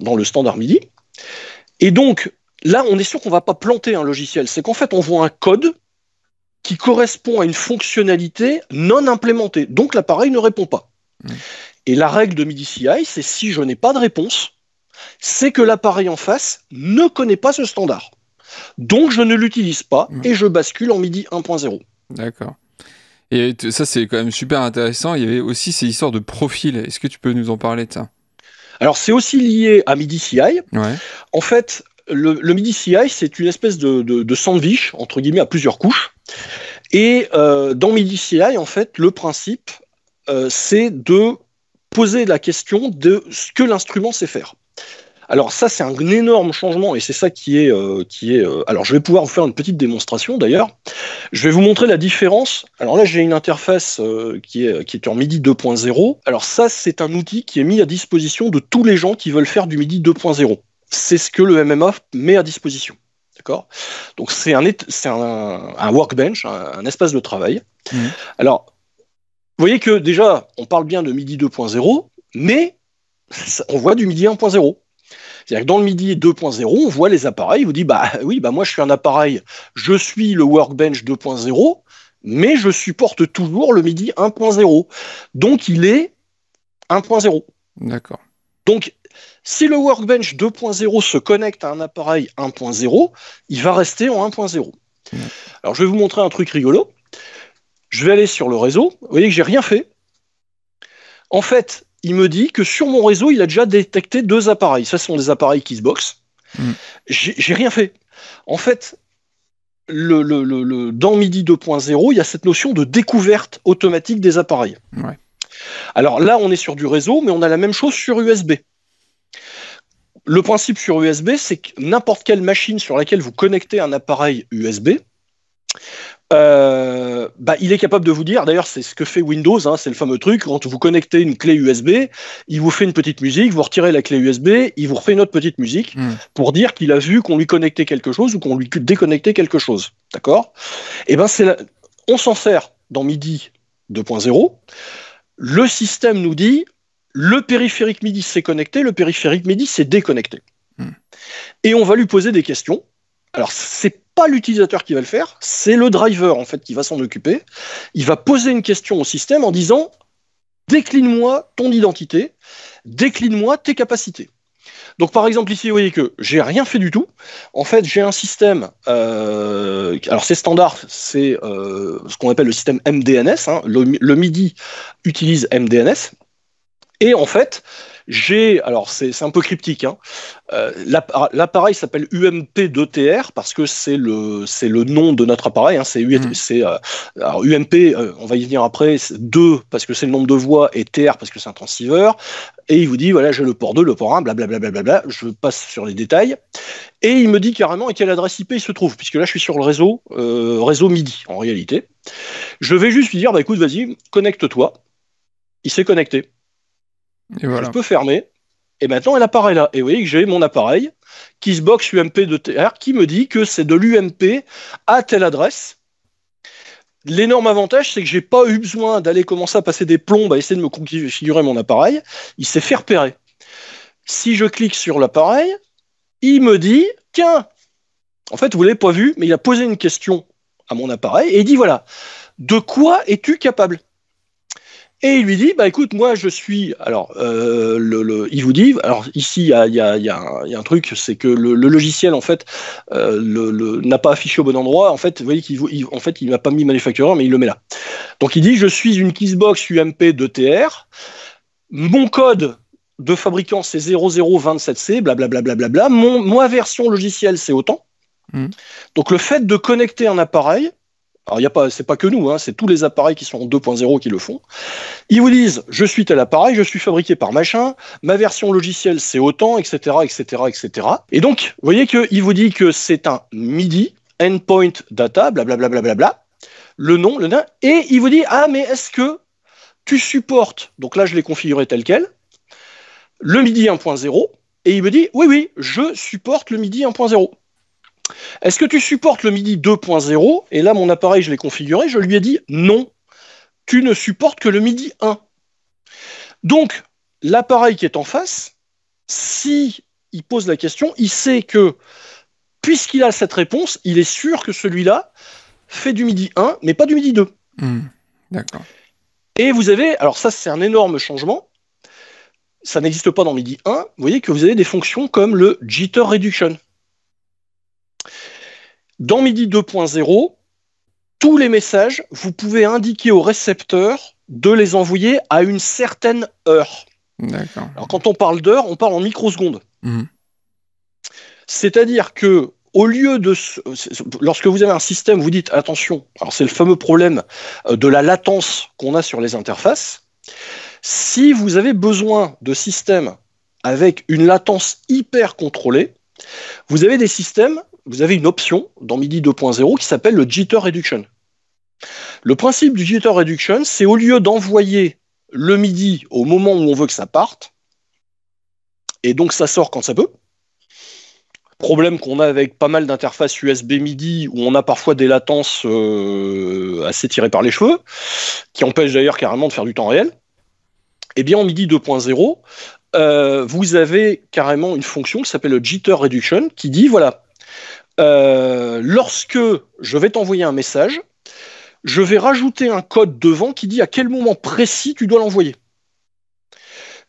dans le standard MIDI. Et donc, là, on est sûr qu'on va pas planter un logiciel. C'est qu'en fait, on voit un code qui correspond à une fonctionnalité non implémentée. Donc l'appareil ne répond pas. Mmh. Et la règle de MIDI-CI, c'est si je n'ai pas de réponse, c'est que l'appareil en face ne connaît pas ce standard. Donc je ne l'utilise pas mmh. et je bascule en MIDI 1.0. D'accord. Et ça, c'est quand même super intéressant. Il y avait aussi ces histoires de profil. Est-ce que tu peux nous en parler de ça Alors, c'est aussi lié à MIDI-CI. En fait, le, MIDI-CI, c'est une espèce de, sandwich, entre guillemets, à plusieurs couches. Et euh, dans midi en fait, le principe, euh, c'est de poser la question de ce que l'instrument sait faire. Alors ça, c'est un énorme changement et c'est ça qui est... Euh, qui est Alors je vais pouvoir vous faire une petite démonstration d'ailleurs. Je vais vous montrer la différence. Alors là, j'ai une interface qui, est, qui est en MIDI 2.0. Alors ça, c'est un outil qui est mis à disposition de tous les gens qui veulent faire du MIDI 2.0. C'est ce que le MMA met à disposition. D'accord Donc c'est un, un, un, workbench, un, espace de travail. Mmh. Alors, vous voyez que déjà, on parle bien de MIDI 2.0, mais on voit du MIDI 1.0. C'est-à-dire que dans le MIDI 2.0, on voit les appareils, vous dit bah oui, bah moi je suis un appareil, je suis le workbench 2.0, mais je supporte toujours le MIDI 1.0. Donc il est 1.0. D'accord. Donc si le Workbench 2.0 se connecte à un appareil 1.0, il va rester en 1.0. Alors je vais vous montrer un truc rigolo. Je vais aller sur le réseau. Vous voyez que j'ai rien fait. En fait, il me dit que sur mon réseau, il a déjà détecté deux appareils. Ça, ce sont des appareils qui se boxent. J'ai rien fait. En fait, dans MIDI 2.0, il y a cette notion de découverte automatique des appareils. Alors là, on est sur du réseau, mais on a la même chose sur USB. Le principe sur USB, c'est que n'importe quelle machine sur laquelle vous connectez un appareil USB, euh, bah, il est capable de vous dire, d'ailleurs c'est ce que fait Windows, hein, c'est le fameux truc, quand vous connectez une clé USB, il vous fait une petite musique, vous retirez la clé USB, il vous refait une autre petite musique hmm. pour dire qu'il a vu qu'on lui connectait quelque chose ou qu'on lui déconnectait quelque chose. D'accord Et eh ben on s'en sert dans MIDI 2.0. Le système nous dit, le périphérique MIDI s'est connecté, le périphérique MIDI s'est déconnecté. Hmm. Et on va lui poser des questions. Alors, c'est pas l'utilisateur qui va le faire, c'est le driver en fait qui va s'en occuper. Il va poser une question au système en disant décline-moi ton identité, décline-moi tes capacités. Donc par exemple ici, vous voyez que j'ai rien fait du tout. En fait, j'ai un système. Euh, alors c'est standard, c'est euh, ce qu'on appelle le système MDNS. Hein. le, MIDI utilise MDNS. Et en fait, j'ai, alors c'est un peu cryptique, hein. euh, ah, l'appareil s'appelle UMP2TR parce que c'est le, le nom de notre appareil. Hein, c'est UMP, mmh. euh, euh, on va y venir après, 2 parce que c'est le nombre de voix et TR parce que c'est un transceiver. Et il vous dit, voilà, j'ai le port 2, le port 1, blablabla, bla. je passe sur les détails. Et il me dit carrément à quelle adresse IP il se trouve, puisque là je suis sur le réseau, réseau MIDI en réalité. Je vais juste lui dire, bah, écoute, vas-y, connecte-toi. Il s'est connecté. Je peux fermer. Et maintenant, elle apparaît là. Et vous voyez que j'ai mon appareil Kissbox UMP de TR qui me dit que c'est de l'UMP à telle adresse. L'énorme avantage, c'est que j'ai pas eu besoin d'aller commencer à passer des plombes à essayer de me configurer mon appareil. Il s'est fait repérer. Si je clique sur l'appareil, il me dit Tiens, en fait, vous l'avez pas vu, mais il a posé une question à mon appareil et il dit Voilà, de quoi es-tu capable et il lui dit, bah écoute, moi je suis. Alors, euh, le, le, il vous dit, alors ici il y a, y, a, y a, un truc, c'est que le, le, logiciel en fait euh, n'a pas affiché au bon endroit. En fait, vous voyez qu'il il, en fait il n'a pas mis manufactureur, mais il le met là. Donc il dit, je suis une Kissbox UMP 2TR. Mon code de fabricant c'est 0027C, blablabla. Bla, bla, bla, mon, ma version logicielle c'est autant. Hmm. Donc le fait de connecter un appareil alors, il n'est pas, c'est pas que nous, hein, c'est tous les appareils qui sont en 2.0 qui le font. Ils vous disent, je suis tel appareil, je suis fabriqué par machin, ma version logicielle c'est autant, etc., etc., etc. Et donc, vous voyez qu'il vous dit que c'est un MIDI, endpoint data, blablabla, bla, bla, bla, le nom, le nom, et il vous dit, ah, mais est-ce que tu supportes, donc là je l'ai configuré tel quel, le MIDI 1.0, et il me dit, oui, oui, je supporte le MIDI 1.0. Est-ce que tu supportes le MIDI 2.0 Et là, mon appareil, je l'ai configuré, je lui ai dit non, tu ne supportes que le MIDI 1. Donc, l'appareil qui est en face, si il pose la question, il sait que, puisqu'il a cette réponse, il est sûr que celui-là fait du MIDI 1, mais pas du MIDI 2. Hmm, d'accord. Et vous avez, alors ça c'est un énorme changement, ça n'existe pas dans MIDI 1, vous voyez que vous avez des fonctions comme le jitter reduction. Dans MIDI 2.0, tous les messages, vous pouvez indiquer au récepteur de les envoyer à une certaine heure. quand on parle d'heure, on parle en microsecondes. Mhm. C'est-à-dire que au lieu de lorsque vous avez un système, vous dites attention. Alors c'est le fameux problème euh, de la latence qu'on a sur les interfaces. Si vous avez besoin de systèmes avec une latence hyper contrôlée, vous avez des systèmes, vous avez une option dans MIDI 2.0 qui s'appelle le jitter reduction. Le principe du jitter reduction, c'est au lieu d'envoyer le MIDI au moment où on veut que ça parte, et donc ça sort quand ça peut. Problème qu'on a avec pas mal d'interfaces USB MIDI où on a parfois des latences euh, assez tirées par les cheveux, qui empêchent d'ailleurs carrément de faire du temps réel. Eh bien, en MIDI 2.0, euh, vous avez carrément une fonction qui s'appelle le jitter reduction qui dit voilà, euh, lorsque je vais t'envoyer un message, je vais rajouter un code devant qui dit à quel moment précis tu dois l'envoyer.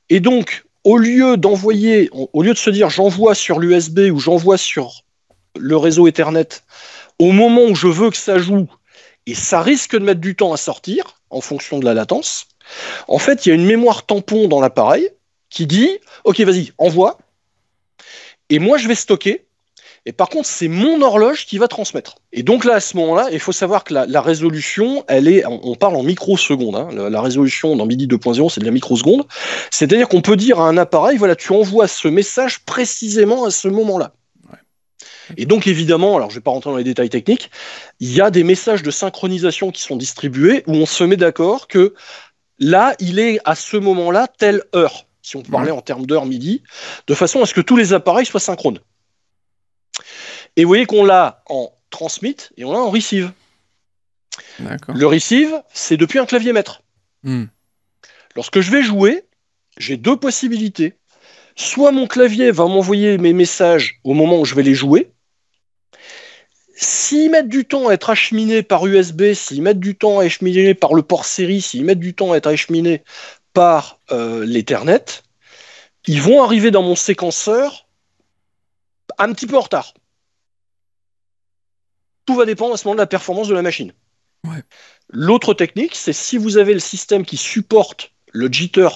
Et donc, au lieu d'envoyer, au lieu de se dire j'envoie sur l'USB ou j'envoie sur le réseau Ethernet au moment où je veux que ça joue, et ça risque de mettre du temps à sortir en fonction de la latence, en fait, il y a une mémoire tampon dans l'appareil qui dit Ok, vas-y, envoie. Et moi, je vais stocker. Et par contre, c'est mon horloge qui va transmettre. Et donc là, à ce moment-là, il faut savoir que la, résolution, elle est, on parle en microsecondes. Hein. La, résolution dans MIDI 2.0, c'est de la microseconde. C'est-à-dire qu'on peut dire à un appareil, voilà, tu envoies ce message précisément à ce moment-là. Et donc évidemment, alors je ne vais pas rentrer dans les détails techniques, il y a des messages de synchronisation qui sont distribués où on se met d'accord que là, il est à ce moment-là, telle heure si on parlait en termes d'heure midi, de façon à ce que tous les appareils soient synchrones. Et vous voyez qu'on l'a en transmit et on l'a en receive. Le receive, c'est depuis un clavier maître. Hmm. Lorsque je vais jouer, j'ai deux possibilités. Soit mon clavier va m'envoyer mes messages au moment où je vais les jouer. S'ils mettent du temps à être acheminés par USB, s'ils mettent du temps à acheminer par le port série, s'ils mettent du temps à être acheminés par euh, l'Ethernet, ils vont arriver dans mon séquenceur un petit peu en retard. Tout va dépendre à ce moment de la performance de la machine. L'autre technique, c'est si vous avez le système qui supporte le jitter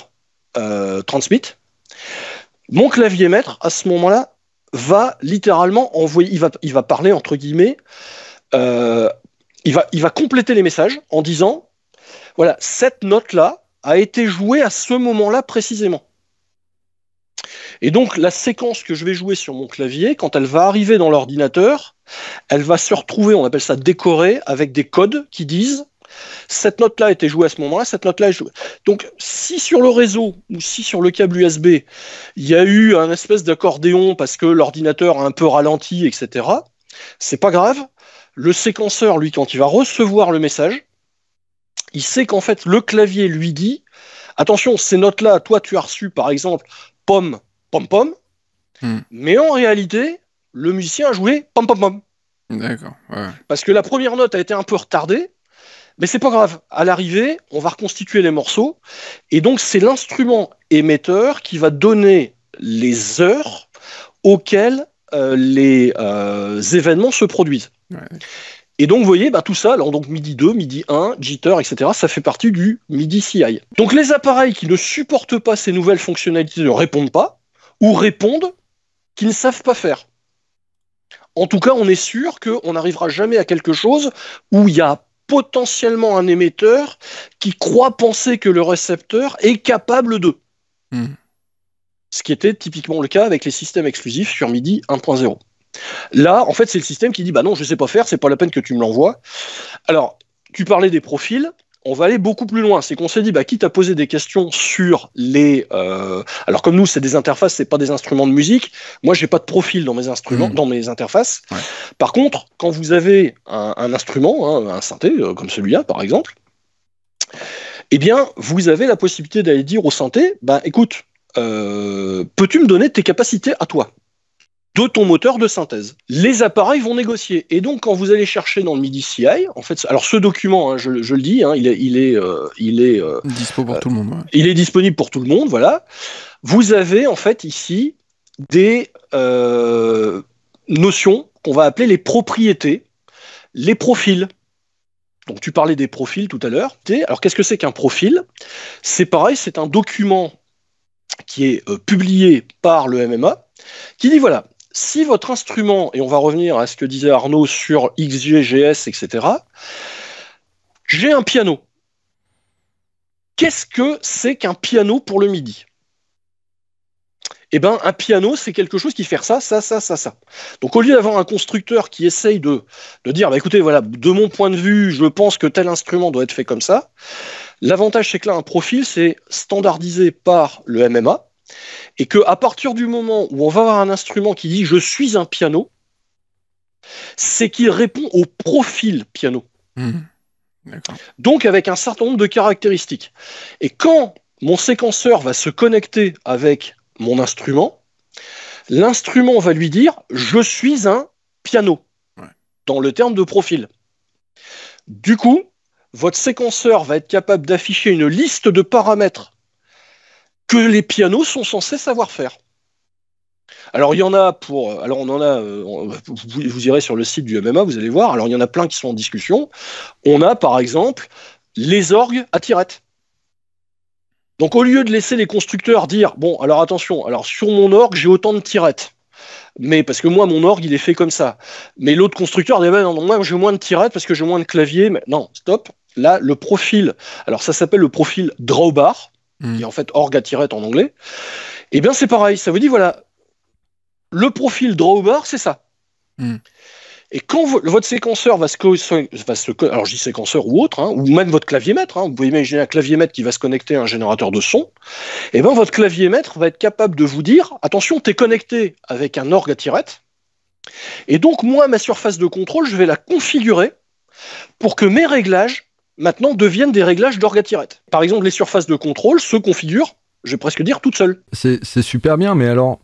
euh, transmit, mon clavier maître, à ce moment-là, va littéralement envoyer, il va, il va parler entre guillemets, euh, il, va, il va compléter les messages en disant, voilà, cette note-là, a été joué à ce moment-là précisément. Et donc la séquence que je vais jouer sur mon clavier, quand elle va arriver dans l'ordinateur, elle va se retrouver, on appelle ça décorée, avec des codes qui disent cette note-là a été jouée à ce moment-là, cette note-là est jouée. Donc, si sur le réseau ou si sur le câble USB, il y a eu un espèce d'accordéon parce que l'ordinateur a un peu ralenti, etc., c'est pas grave. Le séquenceur, lui, quand il va recevoir le message, il sait qu'en fait, le clavier lui dit attention, ces notes-là, toi, tu as reçu, par exemple, pom, pom, pom. Hmm. Mais en réalité, le musicien a joué pom, pom, pom. D'accord. Parce que la première note a été un peu retardée, mais c'est pas grave. À l'arrivée, on va reconstituer les morceaux. Et donc, c'est l'instrument émetteur qui va donner les heures auxquelles euh, les euh, événements se produisent. Et donc, vous voyez, bah, tout ça, alors, donc MIDI 2, MIDI 1, Jitter, etc., ça fait partie du MIDI CI. Donc, les appareils qui ne supportent pas ces nouvelles fonctionnalités ne répondent pas, ou répondent qu'ils ne savent pas faire. En tout cas, on est sûr qu'on n'arrivera jamais à quelque chose où il y a potentiellement un émetteur qui croit penser que le récepteur est capable de. Hmm. Ce qui était typiquement le cas avec les systèmes exclusifs sur MIDI 1.0. Là, en fait, c'est le système qui dit bah non, je ne sais pas faire, c'est pas la peine que tu me l'envoies. Alors, tu parlais des profils. On va aller beaucoup plus loin. C'est qu'on s'est dit, bah, quitte à poser des questions sur les. Euh, alors comme nous, c'est des interfaces, c'est pas des instruments de musique. Moi, j'ai pas de profil dans mes instruments, mmh. dans mes interfaces. Par contre, quand vous avez un, instrument, hein, un synthé euh, comme celui-là, par exemple, eh bien, vous avez la possibilité d'aller dire au synthé, bah, écoute, euh, peux-tu me donner tes capacités à toi de ton moteur de synthèse. Les appareils vont négocier. Et donc, quand vous allez chercher dans le MIDI CI, en fait, alors ce document, hein, je, le dis, hein, il est, il est, euh, il est euh, dispo pour euh, tout le monde. Il est disponible pour tout le monde, voilà. Vous avez en fait ici des notions qu'on va appeler les propriétés, les profils. Donc tu parlais des profils tout à l'heure. Alors qu'est-ce que c'est qu'un profil C'est pareil, c'est un document qui est publié par le MMA qui dit voilà, si votre instrument, et on va revenir à ce que disait Arnaud sur XGGS, etc., j'ai un piano. Qu'est-ce que c'est qu'un piano pour le MIDI eh bien, un piano, c'est quelque chose qui fait ça, ça, ça, ça, ça. Donc, au lieu d'avoir un constructeur qui essaye de, dire, bah, écoutez, voilà, de mon point de vue, je pense que tel instrument doit être fait comme ça, l'avantage, c'est que là, un profil, c'est standardisé par le MMA et que à partir du moment où on va avoir un instrument qui dit je suis un piano, c'est qu'il répond au profil piano. Hmm. Donc avec un certain nombre de caractéristiques. Et quand mon séquenceur va se connecter avec mon instrument, l'instrument va lui dire je suis un piano dans le terme de profil. Du coup, votre séquenceur va être capable d'afficher une liste de paramètres que les pianos sont censés savoir faire. Alors il y en a pour, alors on en a, euh, vous, irez sur le site du MMA, vous allez voir. Alors il y en a plein qui sont en discussion. On a par exemple les orgues à tirette. Donc au lieu de laisser les constructeurs dire bon alors attention, alors sur mon orgue j'ai autant de tirettes. Mais parce que moi, mon orgue, il est fait comme ça. Mais l'autre constructeur dit, ben non, moi, j'ai moins de tirettes parce que j'ai moins de clavier. Mais... Non, stop. Là, le profil. Alors, ça s'appelle le profil drawbar qui est hmm. en fait org à en anglais, et eh bien c'est pareil, ça vous dit voilà, le profil drawbar, c'est ça. Hmm. Et quand votre séquenceur va se, va se alors je dis séquenceur ou autre, hein, ou même votre clavier maître, hein. vous pouvez imaginer un clavier mètre qui va se connecter à un générateur de son, et eh bien votre clavier maître va être capable de vous dire, attention, tu es connecté avec un orgue à tirette, et donc moi, ma surface de contrôle, je vais la configurer pour que mes réglages maintenant deviennent des réglages d'orgatirette. Par exemple, les surfaces de contrôle se configurent je vais presque dire, toutes seules. C'est super bien, mais alors,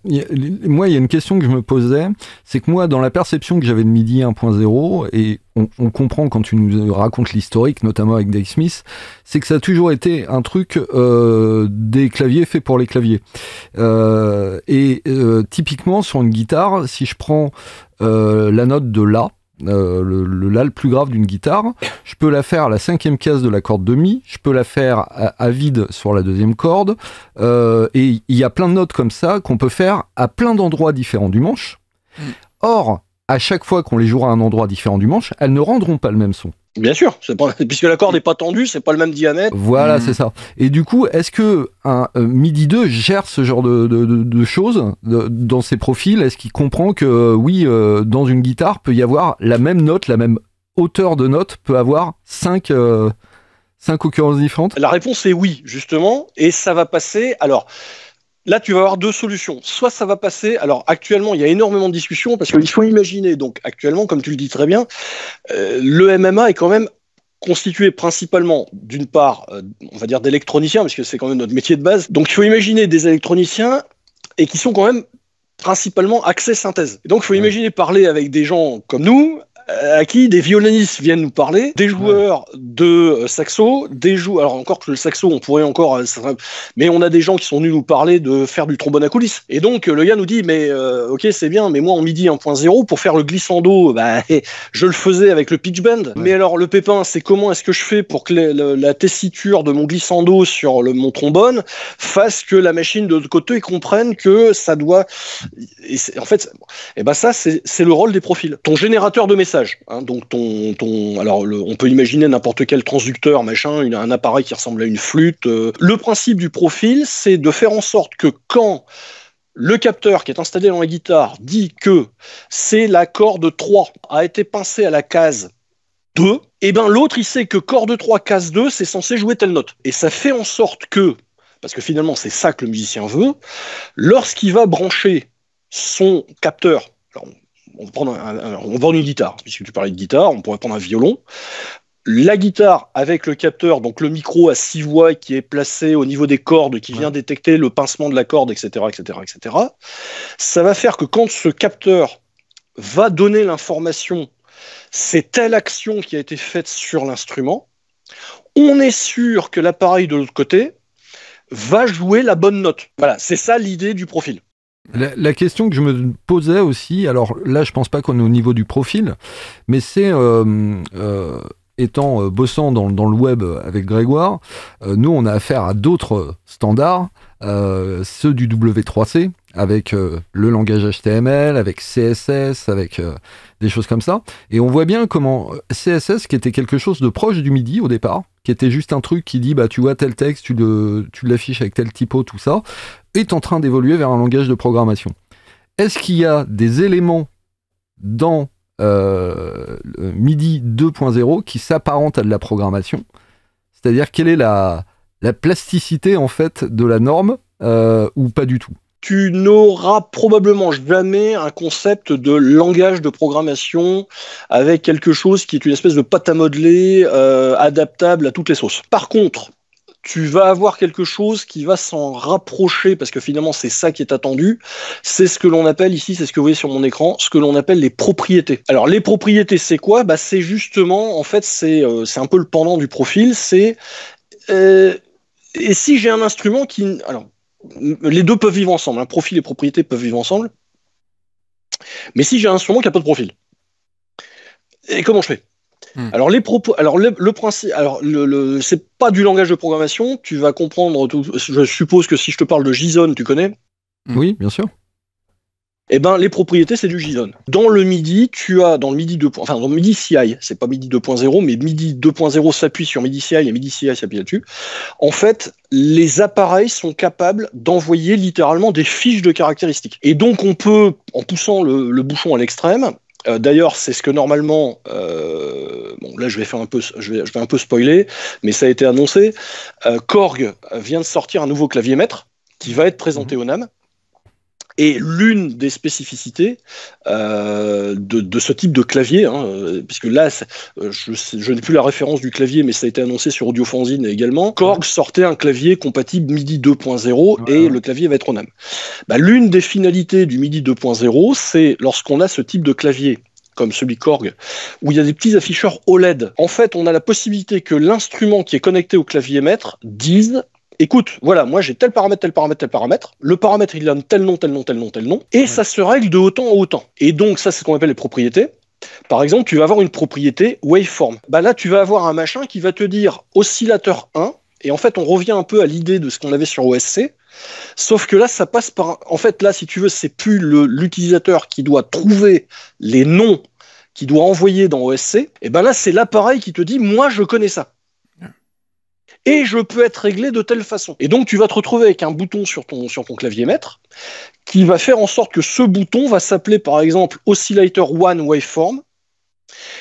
moi, il y a une question que je me posais, c'est que moi, dans la perception que j'avais de MIDI 1.0, et on, on, comprend quand tu nous racontes l'historique, notamment avec Dave Smith, c'est que ça a toujours été un truc euh, des claviers faits pour les claviers. Euh, et euh, typiquement, sur une guitare, si je prends euh, la note de La, euh, le, le, plus grave d'une guitare. Je peux la faire à la cinquième case de la corde demi, je peux la faire à, vide sur la deuxième corde. Euh, et il y a plein de notes comme ça qu'on peut faire à plein d'endroits différents du manche. Mm. Or, à chaque fois qu'on les jouera à un endroit différent du manche, elles ne rendront pas le même son. Bien sûr, puisque la corde n'est pas tendue, c'est pas le même diamètre. Voilà, mmh. c'est ça. Et du coup, est-ce que un euh, MIDI 2 gère ce genre de, choses dans ses profils Est-ce qu'il comprend que euh, oui, euh, dans une guitare peut y avoir la même note, la même hauteur de note peut avoir 5 cinq occurrences différentes La réponse est oui, justement, et ça va passer. Alors, Là, tu vas avoir deux solutions. Soit ça va passer. Alors, actuellement, il y a énormément de discussions parce qu'il faut imaginer. Donc, actuellement, comme tu le dis très bien, euh, le MMA est quand même constitué principalement, d'une part, euh, on va dire d'électroniciens, parce que c'est quand même notre métier de base. Donc, il faut imaginer des électroniciens et qui sont quand même principalement accès synthèse. Et donc, il faut imaginer parler avec des gens comme nous, euh, à qui des violonistes viennent nous parler, des joueurs de euh, saxo, des joueurs. Alors encore que le saxo, on pourrait encore. Euh, mais on a des gens qui sont venus nous parler de faire du trombone à coulisses. Et donc le gars nous dit mais ok c'est bien, mais moi en midi 1.0 pour faire le glissando, bah, je le faisais avec le pitch bend. Mais alors le pépin, c'est comment est-ce que je fais pour que la, tessiture de mon glissando sur le, mon trombone fasse que la machine de l'autre côté comprenne que ça doit. en fait, et ben ça c'est le rôle des profils. Ton générateur de messages Hein. Donc ton, alors on peut imaginer n'importe quel transducteur, machin, a un appareil qui ressemble à une flûte. Euh. Le principe du profil, c'est de faire en sorte que quand le capteur qui est installé dans la guitare dit que c'est la corde 3 a été pincée à la case 2, et eh ben l'autre il sait que corde 3 case 2 c'est censé jouer telle note. Et ça fait en sorte que, parce que finalement c'est ça que le musicien veut, lorsqu'il va brancher son capteur, on, va prendre une guitare, puisque tu parlais de guitare, on pourrait prendre un violon. La guitare avec le capteur, donc le micro à six voix qui est placé au niveau des cordes, qui vient détecter le pincement de la corde, etc., etc., etc. Ça va faire que quand ce capteur va donner l'information, c'est telle action qui a été faite sur l'instrument, on est sûr que l'appareil de l'autre côté va jouer la bonne note. Voilà, c'est ça l'idée du profil. La, question que je me posais aussi, alors là je pense pas qu'on est au niveau du profil, mais c'est euh, euh, étant euh, bossant dans, le web avec Grégoire, nous on a affaire à d'autres standards, ceux du W3C, avec le langage HTML, avec CSS, avec des choses comme ça, et on voit bien comment CSS, qui était quelque chose de proche du MIDI au départ, qui était juste un truc qui dit bah tu vois tel texte, tu le tu l'affiches avec tel typo, tout ça est en train d'évoluer vers un langage de programmation. Est-ce qu'il y a des éléments dans euh, MIDI 2.0 qui s'apparentent à de la programmation C'est-à-dire quelle est la, la, plasticité en fait de la norme euh, ou pas du tout tu n'auras probablement jamais un concept de langage de programmation avec quelque chose qui est une espèce de pâte à modeler euh, adaptable à toutes les sauces. Par contre, tu vas avoir quelque chose qui va s'en rapprocher, parce que finalement c'est ça qui est attendu, c'est ce que l'on appelle ici, c'est ce que vous voyez sur mon écran, ce que l'on appelle les propriétés. Alors les propriétés c'est quoi bah, C'est justement, en fait c'est euh, c'est un peu le pendant du profil, c'est... Euh, et si j'ai un instrument qui... Alors, les deux peuvent vivre ensemble, un hein, profil et propriété peuvent vivre ensemble, mais si j'ai un instrument qui n'a pas de profil, et comment je fais Hmm. Alors les propos, alors le, principe, alors le, c'est pas du langage de programmation. Tu vas comprendre. je suppose que si je te parle de JSON, tu connais. Hmm. Oui, bien sûr. Eh bien, les propriétés c'est du JSON. Dans le MIDI, tu as dans le MIDI 2. Enfin dans le MIDI CI, c'est pas MIDI 2.0, mais MIDI 2.0 s'appuie sur MIDI CI et MIDI CI s'appuie là-dessus. En fait, les appareils sont capables d'envoyer littéralement des fiches de caractéristiques. Et donc on peut, en poussant le bouchon à l'extrême, euh, d'ailleurs, c'est ce que normalement, euh, bon là je vais faire un peu, je vais, un peu spoiler, mais ça a été annoncé. Euh, Korg vient de sortir un nouveau clavier maître qui va être présenté mhm. au NAM et l'une des spécificités euh, de, ce type de clavier, hein, euh, puisque là, euh, je, n'ai plus la référence du clavier, mais ça a été annoncé sur Audiofanzine également, Korg sortait un clavier compatible MIDI 2.0 et le clavier va être en âme. Bah, l'une des finalités du MIDI 2.0, c'est lorsqu'on a ce type de clavier comme celui Korg, où il y a des petits afficheurs OLED. En fait, on a la possibilité que l'instrument qui est connecté au clavier maître dise écoute, voilà, moi j'ai tel paramètre, tel paramètre, tel paramètre, le paramètre il donne tel nom, tel nom, tel nom, tel nom, et ça se règle de autant en autant. Et donc ça c'est ce qu'on appelle les propriétés. Par exemple, tu vas avoir une propriété waveform. Bah là, tu vas avoir un machin qui va te dire oscillateur 1, et en fait, on revient un peu à l'idée de ce qu'on avait sur OSC, sauf que là, ça passe par. En fait, là, si tu veux, c'est plus l'utilisateur qui doit trouver les noms qu'il doit envoyer dans OSC. Et ben là, c'est l'appareil qui te dit, moi, je connais ça et je peux être réglé de telle façon. Et donc tu vas te retrouver avec un bouton sur ton, sur ton clavier maître qui va faire en sorte que ce bouton va s'appeler par exemple Oscillator One Waveform.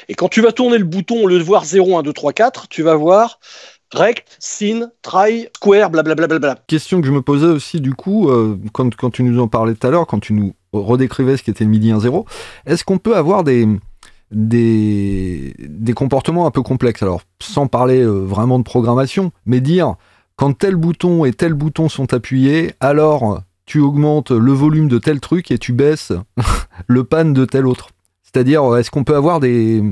Et quand tu vas tourner le bouton, le lieu de voir 0, 1, 2, 3, 4, tu vas voir rect, sin, try, square, blablabla. Bla bla Question que je me posais aussi, du coup, euh, quand, quand, tu nous en parlais tout à l'heure, quand tu nous redécrivais ce était le MIDI 1.0, est-ce qu'on peut avoir des, des, des comportements un peu complexes. Alors, sans parler euh, vraiment de programmation, mais dire quand tel bouton et tel bouton sont appuyés, alors euh, tu augmentes le volume de tel truc et tu baisses le pan de tel autre. C'est-à-dire, euh, est-ce qu'on peut avoir des,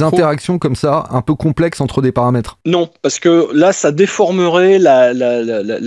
interactions comme ça, un peu complexes entre des paramètres Non, parce que là, ça déformerait la,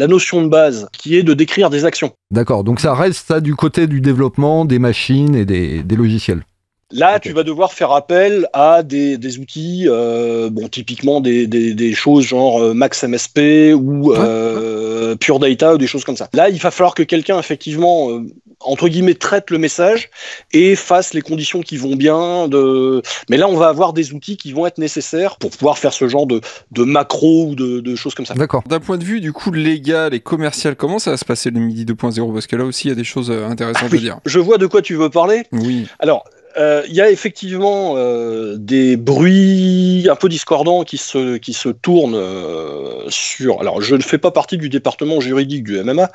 notion de base, qui est de décrire des actions. D'accord, donc ça reste ça du côté du développement des machines et des logiciels. Là, tu vas devoir faire appel à des, outils, euh, bon, typiquement des, choses genre euh, Max MSP ou euh, Pure Data ou des choses comme ça. Là, il va falloir que quelqu'un, effectivement, entre guillemets, traite le message et fasse les conditions qui vont bien. De... Mais là, on va avoir des outils qui vont être nécessaires pour pouvoir faire ce genre de, macro ou de, choses comme ça. D'accord. D'un point de vue, du coup, légal et commercial, comment ça va se passer le midi 2.0 Parce que là aussi, il y a des choses intéressantes ah à dire. Je vois de quoi tu veux parler. Oui. Alors, il euh, y a effectivement euh, des bruits un peu discordants qui se, qui se tournent euh, sur. Alors, je ne fais pas partie du département juridique du MMA.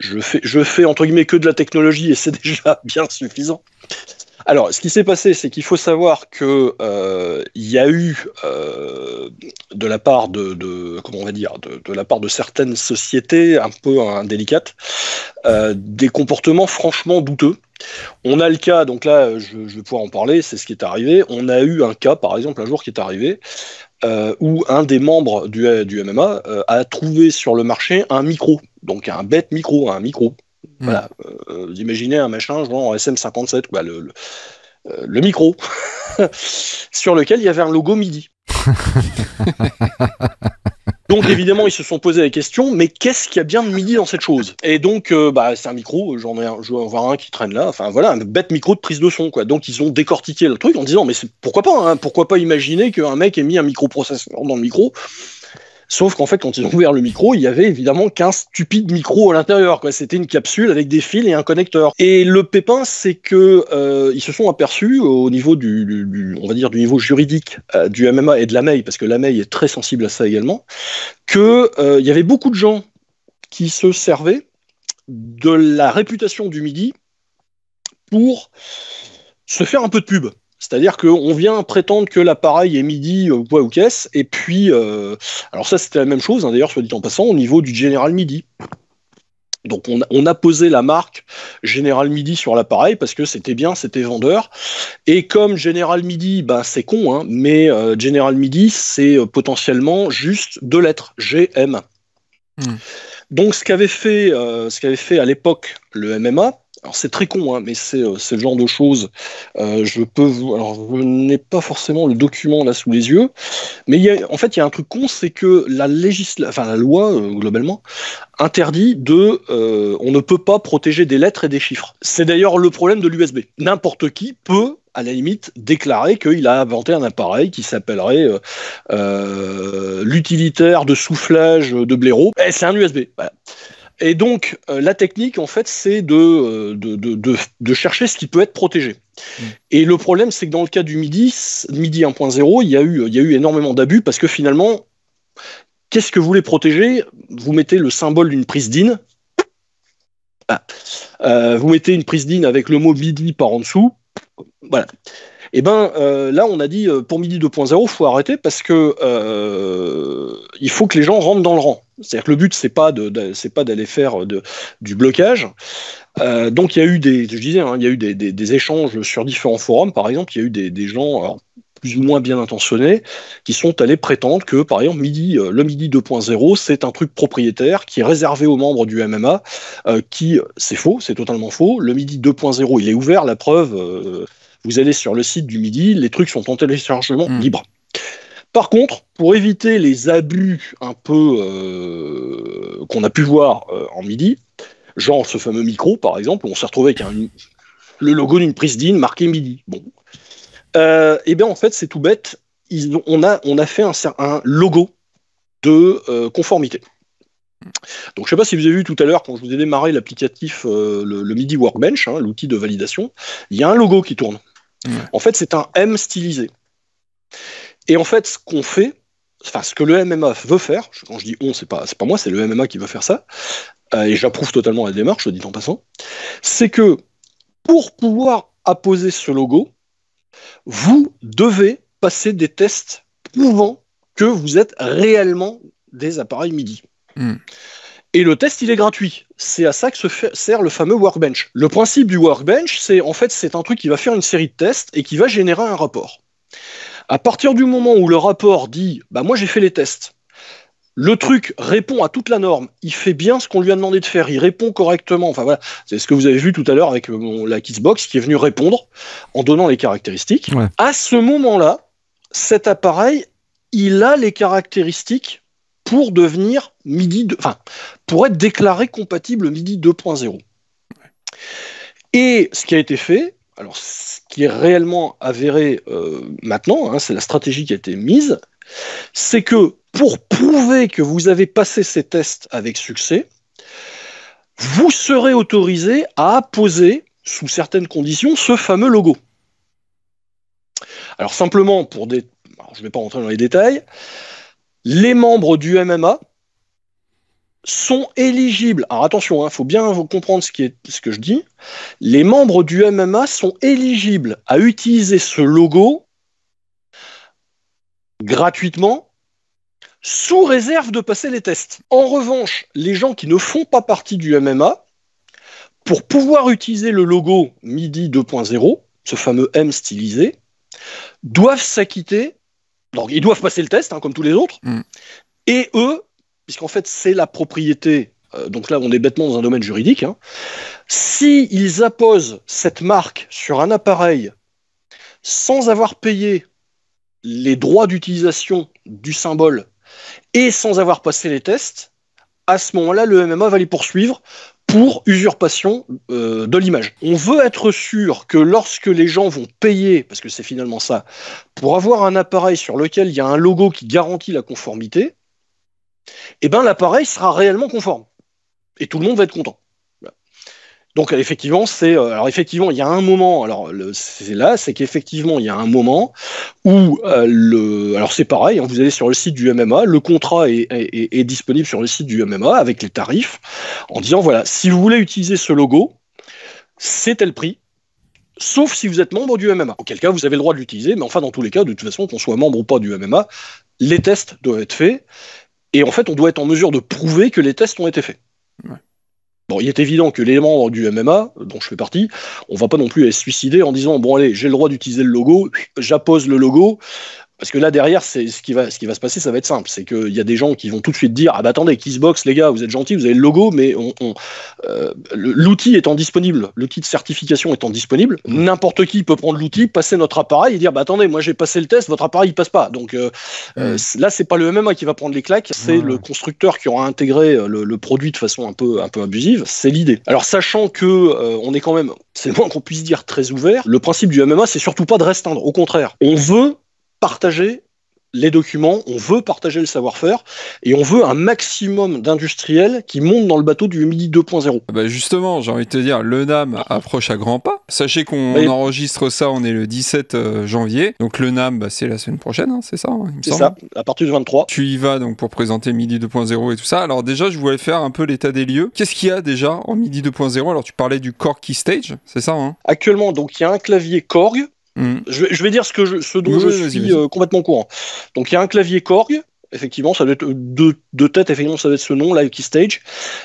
Je, fais, je fais entre guillemets que de la technologie et c'est déjà bien suffisant. Alors, ce qui s'est passé, c'est qu'il faut savoir que il y a eu de la part de, de, comment on va dire de, la part de certaines sociétés un peu indélicates des comportements franchement douteux on a le cas, donc là, euh, je, vais pouvoir en parler, c'est ce qui est arrivé. On a eu un cas, par exemple, un jour qui est arrivé, euh, où un des membres du, euh, MMA a trouvé sur le marché un micro, donc un bête micro, un micro. Hmm. Voilà, vous imaginez un machin genre SM57, quoi, le micro, sur lequel il y avait un logo MIDI. Donc évidemment, ils se sont posés la question, mais qu'est-ce qu'il y a bien de midi dans cette chose Et donc, euh, bah, c'est un micro, j'en ai un, je vais en un qui traîne là, enfin voilà, un bête micro de prise de son, quoi. Donc ils ont décortiqué le truc en disant, mais pourquoi pas, hein, pourquoi pas imaginer qu'un mec ait mis un microprocesseur dans le micro Sauf qu'en fait, quand ils ont ouvert le micro, il y avait évidemment qu'un stupide micro à l'intérieur. C'était une capsule avec des fils et un connecteur. Et le pépin, c'est que euh, ils se sont aperçus au niveau du, on va dire du niveau juridique euh, du MMA et de la MEI, parce que la MEI est très sensible à ça également, que euh, il y avait beaucoup de gens qui se servaient de la réputation du Midi pour se faire un peu de pub. C'est-à-dire qu'on vient prétendre que l'appareil est midi euh, ou ou caisse, et puis, euh, alors ça c'était la même chose, hein, d'ailleurs, soit dit en passant, au niveau du General Midi. Donc on, a posé la marque General Midi sur l'appareil parce que c'était bien, c'était vendeur. Et comme General Midi, bah, c'est con, hein, mais euh, General Midi, c'est potentiellement juste deux lettres, GM. Hmm. Donc ce qu'avait fait, ce qu'avait fait à l'époque le MMA, alors c'est très con, hein, mais c'est le euh, genre de choses. Euh, je peux vous, alors je n'ai pas forcément le document là sous les yeux, mais en fait il y a un truc con, c'est que la la loi euh, globalement interdit de, on ne peut pas protéger des lettres et des chiffres. C'est d'ailleurs le problème de l'USB. N'importe qui peut à la limite déclarer qu'il a inventé un appareil qui s'appellerait l'utilitaire de soufflage de blaireau. Eh, c'est un USB. Et donc, euh, la technique, en fait, c'est euh, de chercher ce qui peut être protégé. Mm. Et le problème, c'est que dans le cas du MIDI, MIDI 1.0, il y, a eu, énormément d'abus parce que finalement, qu'est-ce que vous voulez protéger Vous mettez le symbole d'une prise DIN. Ah. Euh, vous mettez une prise DIN avec le mot MIDI par en dessous. Voilà et eh ben euh, là on a dit euh, pour midi 2.0 faut arrêter parce que euh, il faut que les gens rentrent dans le rang. C'est-à-dire que le but c'est pas de, c'est pas d'aller faire du blocage. donc il y a eu des je disais hein, il y a eu des, échanges sur différents forums par exemple il y a eu des, gens plus ou moins bien intentionnés, qui sont allés prétendre que, par exemple, midi, le midi 2.0, c'est un truc propriétaire qui est réservé aux membres du MMA, qui, c'est faux, c'est totalement faux. Le midi 2.0, il est ouvert, la preuve. Vous allez sur le site du Midi, les trucs sont en téléchargement hmm. libre. Par contre, pour éviter les abus un peu euh, qu'on a pu voir euh, en Midi, genre ce fameux micro par exemple, où on s'est retrouvé avec le logo d'une prise d'in marqué Midi. Bon, euh, eh bien en fait c'est tout bête. on, a, on a fait un, logo de conformité. Donc je ne sais pas si vous avez vu tout à l'heure quand je vous ai démarré l'applicatif, le, MIDI Workbench, hein, l'outil de validation, il y a un logo qui tourne. En fait, c'est un M stylisé. Et en fait, ce qu'on fait, enfin, ce que le MMA veut faire, quand je dis on, c'est pas, pas moi, c'est le MMA qui veut faire ça, euh, et j'approuve totalement la démarche, je dis en passant, c'est que pour pouvoir apposer ce logo, vous devez passer des tests prouvant que vous êtes réellement des appareils MIDI. Et le test, il est gratuit. C'est à ça que se sert le fameux workbench. Le principe du workbench, c'est en fait c'est un truc qui va faire une série de tests et qui va générer un rapport. À partir du moment où le rapport dit bah moi j'ai fait les tests, le truc répond à toute la norme, il fait bien ce qu'on lui a demandé de faire, il répond correctement. Enfin voilà, c'est ce que vous avez vu tout à l'heure avec euh, la Kidsbox qui est venue répondre en donnant les caractéristiques. À ce moment-là, cet appareil, il a les caractéristiques pour devenir MIDI, de, enfin, pour être déclaré compatible MIDI 2.0. Et ce qui a été fait, alors ce qui est réellement avéré euh, maintenant, hein, c'est la stratégie qui a été mise, c'est que pour prouver que vous avez passé ces tests avec succès, vous serez autorisé à poser, sous certaines conditions, ce fameux logo. Alors simplement, pour je ne vais pas rentrer dans les détails, les membres du MMA sont éligibles. Alors attention, il hein, faut bien comprendre ce que je dis. Les membres du MMA sont éligibles à utiliser ce logo gratuitement sous réserve de passer les tests. En revanche, les gens qui ne font pas partie du MMA, pour pouvoir utiliser le logo MIDI 2.0, ce fameux M stylisé, doivent s'acquitter ils doivent passer le test, hein, comme tous les autres. Mm. Et eux, puisqu'en fait c'est la propriété, euh, donc là on est bêtement dans un domaine juridique, hein, s'ils ils apposent cette marque sur un appareil sans avoir payé les droits d'utilisation du symbole et sans avoir passé les tests, à ce moment-là, le MMA va les poursuivre pour usurpation euh, de l'image. On veut être sûr que lorsque les gens vont payer, parce que c'est finalement ça, pour avoir un appareil sur lequel il y a un logo qui garantit la conformité, eh ben l'appareil sera réellement conforme. Et tout le monde va être content. Donc effectivement, c'est euh, alors effectivement, il y a un moment. Alors c'est là, c'est qu'effectivement, il y a un moment où euh, le alors c'est pareil. Hein, vous allez sur le site du MMA, le contrat est, est, disponible sur le site du MMA avec les tarifs, en disant voilà, si vous voulez utiliser ce logo, c'est tel prix. Sauf si vous êtes membre du MMA. Auquel cas, vous avez le droit de l'utiliser, mais enfin, dans tous les cas, de toute façon, qu'on soit membre ou pas du MMA, les tests doivent être faits. Et en fait, on doit être en mesure de prouver que les tests ont été faits. Ouais. Bon, il est évident que les membres du MMA, dont je fais partie, on va pas non plus se suicider en disant bon allez, j'ai le droit d'utiliser le logo, j'appose le logo, parce que là derrière, c'est ce qui va, ce qui va se passer, ça va être simple, c'est qu'il y a des gens qui vont tout de suite dire ah bah attendez, Xbox les gars, vous êtes gentils, vous avez le logo, mais on, euh, l'outil étant disponible, l'outil de certification étant disponible, mm. n'importe qui peut prendre l'outil, passer notre appareil et dire bah attendez, moi j'ai passé le test, votre appareil il passe pas. Donc euh, mm. euh, là c'est pas le MMA qui va prendre les claques, c'est mm. le constructeur qui aura intégré le, produit de façon un peu un peu abusive, c'est l'idée. Alors sachant que on est quand même, c'est loin moins qu'on puisse dire très ouvert. Le principe du MMA c'est surtout pas de restreindre, au contraire, on veut partager les documents, on veut partager le savoir-faire et on veut un maximum d'industriels qui montent dans le bateau du MIDI 2.0. Ah bah justement, j'ai envie de te dire, le NAM approche à grands pas. Sachez qu'on enregistre ça, on est le 17 euh, janvier. Donc le NAM, bah, c'est la semaine prochaine, hein, c'est ça hein, C'est ça, à partir du 23. Tu y vas donc pour présenter MIDI 2.0 et tout ça. Alors déjà, je voulais faire un peu l'état des lieux. Qu'est-ce qu'il y a déjà en MIDI 2.0 Alors tu parlais du Korg Stage, c'est ça hein Actuellement, donc il y a un clavier Korg Mm. Je, vais, dire ce, que ce dont je suis euh, complètement courant. Donc il y a un clavier Korg effectivement, ça doit être deux, têtes, effectivement, ça doit être ce nom, Live Key Stage.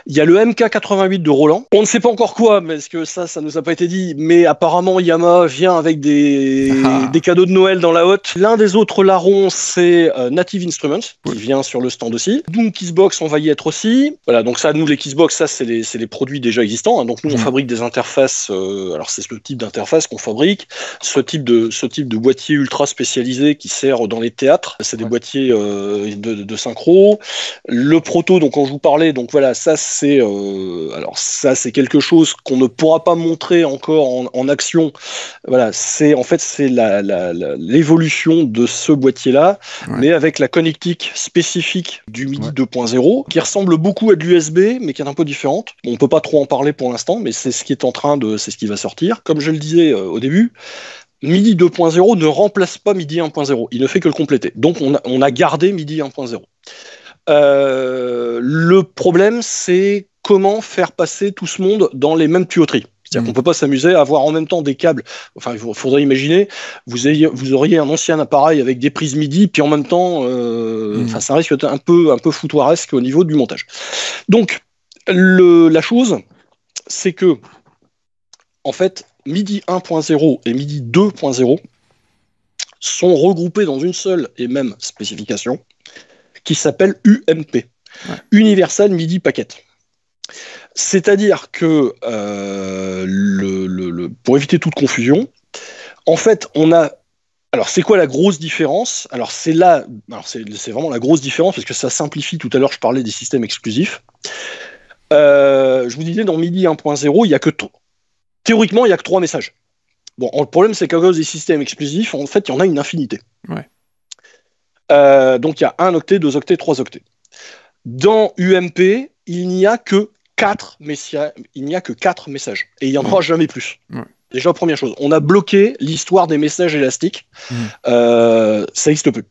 Il y a le MK88 de Roland. On ne sait pas encore quoi, est-ce que ça, ça nous a pas été dit, mais apparemment, Yamaha vient avec ah. des, cadeaux de Noël dans la hotte. L'un des autres larrons, c'est euh, Native Instruments, qui vient sur le stand aussi. Doom Box on va y être aussi. Voilà, donc ça, nous, les Box ça, c'est les, produits déjà existants. Hein. Donc nous, on mhm. fabrique des interfaces, euh, alors c'est ce type d'interface qu'on fabrique, ce type, de, ce type de boîtier ultra spécialisé qui sert dans les théâtres. C'est des boîtiers... Euh, de, synchro. Le proto, donc quand je vous parlais, donc voilà, ça c'est euh, alors ça c'est quelque chose qu'on ne pourra pas montrer encore en, action. Voilà, c'est en fait c'est l'évolution de ce boîtier-là, mais avec la connectique spécifique du MIDI 2.0 qui ressemble beaucoup à de l'USB, mais qui est un peu différente. On peut pas trop en parler pour l'instant, mais c'est ce qui est en train de, c'est ce qui va sortir. Comme je le disais euh, au début, MIDI 2.0 ne remplace pas MIDI 1.0, il ne fait que le compléter. Donc on a, gardé MIDI 1.0. Euh, le problème, c'est comment faire passer tout ce monde dans les mêmes tuyauteries. C'est-à-dire mmh. qu'on ne peut pas s'amuser à avoir en même temps des câbles. Enfin, il faudrait imaginer, vous, ayez, vous auriez un ancien appareil avec des prises MIDI, puis en même temps, euh, mmh. ça risque d'être un peu, un peu foutoiresque au niveau du montage. Donc, la chose, c'est que, en fait, MIDI 1.0 et MIDI 2.0 sont regroupés dans une seule et même spécification qui s'appelle UMP, Universal MIDI Packet. C'est-à-dire que, euh, pour éviter toute confusion, en fait, on a. Alors, c'est quoi la grosse différence Alors, c'est là. Alors, c'est vraiment la grosse différence parce que ça simplifie. Tout à l'heure, je parlais des systèmes exclusifs. Euh, je vous disais, dans MIDI 1.0, il n'y a que théoriquement, il n'y a que trois messages. Bon, le problème, c'est qu'à cause des systèmes exclusifs, en fait, il y en a une infinité. Euh, donc, il y a un octet, deux octets, trois octets. Dans UMP, il n'y a que quatre, il n'y a que quatre messages. Et il n'y en aura jamais plus. Déjà, première chose, on a bloqué l'histoire des messages élastiques. Mmh. Euh, ça n'existe plus.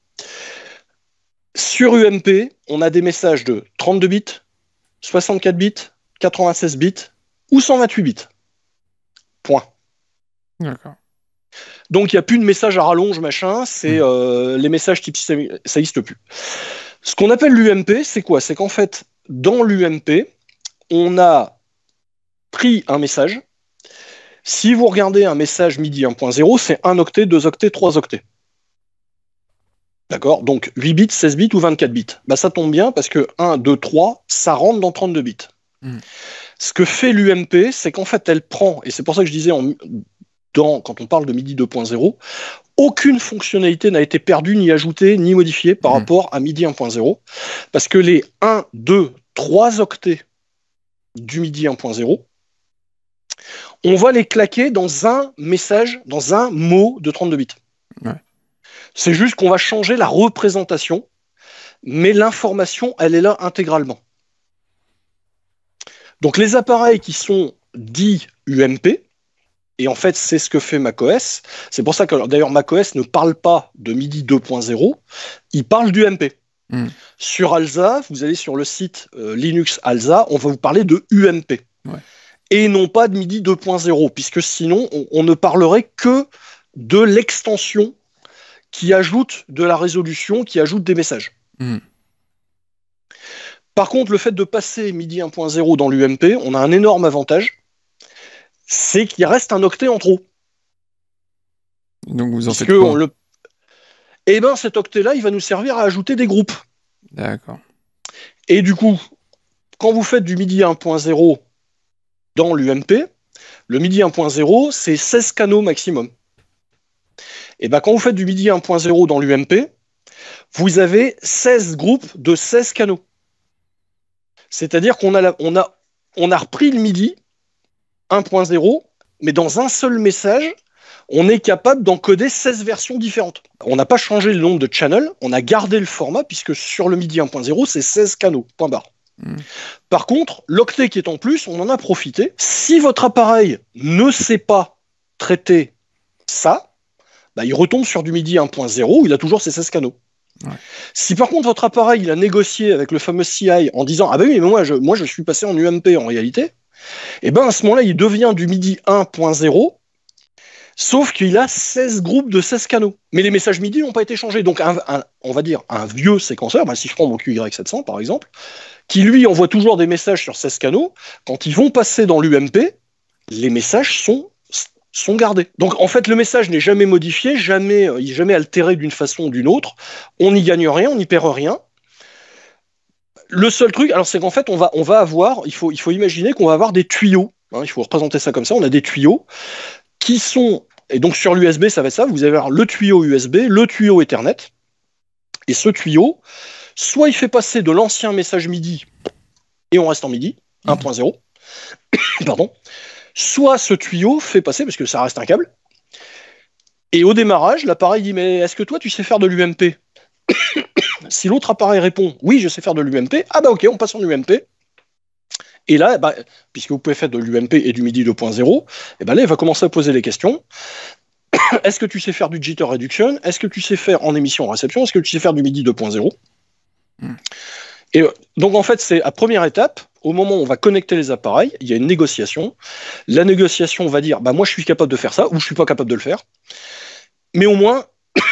Sur UMP, on a des messages de 32 bits, 64 bits, 96 bits ou 128 bits. Point. D'accord. Donc il n'y a plus de messages à rallonge, machin, c'est hmm. euh, les messages type ça n'existe plus. Ce qu'on appelle l'UMP, c'est quoi C'est qu'en fait, dans l'UMP, on a pris un message. Si vous regardez un message MIDI 1.0, c'est 1 octet, 2 octets, 3 octets. D'accord Donc 8 bits, 16 bits ou 24 bits. Bah, ça tombe bien parce que 1, 2, 3, ça rentre dans 32 bits. Hmm. Ce que fait l'UMP, c'est qu'en fait, elle prend, et c'est pour ça que je disais en, quand on parle de MIDI 2.0, aucune fonctionnalité n'a été perdue, ni ajoutée, ni modifiée par mmh. rapport à MIDI 1.0, parce que les 1, 2, 3 octets du MIDI 1.0, on va les claquer dans un message, dans un mot de 32 bits. C'est juste qu'on va changer la représentation, mais l'information, elle est là intégralement. Donc les appareils qui sont dits UMP, et en fait, c'est ce que fait macOS. C'est pour ça que d'ailleurs macOS ne parle pas de MIDI 2.0, il parle d'UMP. Hmm. Sur Alsa, vous allez sur le site euh, Linux Alsa, on va vous parler de UMP. Et non pas de MIDI 2.0, puisque sinon, on, ne parlerait que de l'extension qui ajoute de la résolution, qui ajoute des messages. Hmm. Par contre, le fait de passer MIDI 1.0 dans l'UMP, on a un énorme avantage, c'est qu'il reste un octet en trop. Donc vous en faites quoi Eh ben, cet octet-là, il va nous servir à ajouter des groupes. D'accord. Et du coup, quand vous faites du MIDI 1.0 dans l'UMP, le MIDI 1.0, c'est 16 canaux maximum. Et eh bien, quand vous faites du MIDI 1.0 dans l'UMP, vous avez 16 groupes de 16 canaux. C'est-à-dire qu'on a, repris le MIDI 1.0, mais dans un seul message, on est capable d'encoder 16 versions différentes. On n'a pas changé le nombre de channels, on a gardé le format, puisque sur le MIDI 1.0, c'est 16 canaux, point hmm. Par contre, l'octet qui est en plus, on en a profité. Si votre appareil ne sait pas traiter ça, bah, il retombe sur du MIDI 1.0, il a toujours ses 16 canaux. Si par contre votre appareil il a négocié avec le fameux CI en disant ah ben oui mais moi je moi je suis passé en UMP en réalité, et eh ben à ce moment-là il devient du MIDI 1.0, sauf qu'il a 16 groupes de 16 canaux. Mais les messages MIDI n'ont pas été changés, donc un, on va dire un vieux séquenceur, bah, si je prends mon QY700 par exemple, qui lui envoie toujours des messages sur 16 canaux, quand ils vont passer dans l'UMP, les messages sont sont gardés. Donc en fait, le message n'est jamais modifié, jamais, euh, jamais altéré d'une façon ou d'une autre. On n'y gagne rien, on n'y perd rien. Le seul truc, alors c'est qu'en fait, on va, on va avoir, il faut, il faut imaginer qu'on va avoir des tuyaux. Hein, il faut représenter ça comme ça. On a des tuyaux qui sont, et donc sur l'USB, ça va être ça. Vous allez avoir le tuyau USB, le tuyau Ethernet, et ce tuyau, soit il fait passer de l'ancien message MIDI et on reste en MIDI 1.0, mmh. pardon, Soit ce tuyau fait passer, parce que ça reste un câble, et au démarrage, l'appareil dit Mais est-ce que toi, tu sais faire de l'UMP Si l'autre appareil répond Oui, je sais faire de l'UMP, ah bah ok, on passe en UMP. Et là, bah, puisque vous pouvez faire de l'UMP et du MIDI 2.0, et bien là, il va commencer à poser les questions. est-ce que tu sais faire du jitter reduction Est-ce que tu sais faire en émission en réception Est-ce que tu sais faire du MIDI 2.0 hmm. Et euh, donc en fait, c'est à première étape, au moment où on va connecter les appareils, il y a une négociation. La négociation va dire bah moi je suis capable de faire ça ou je ne suis pas capable de le faire. Mais au moins,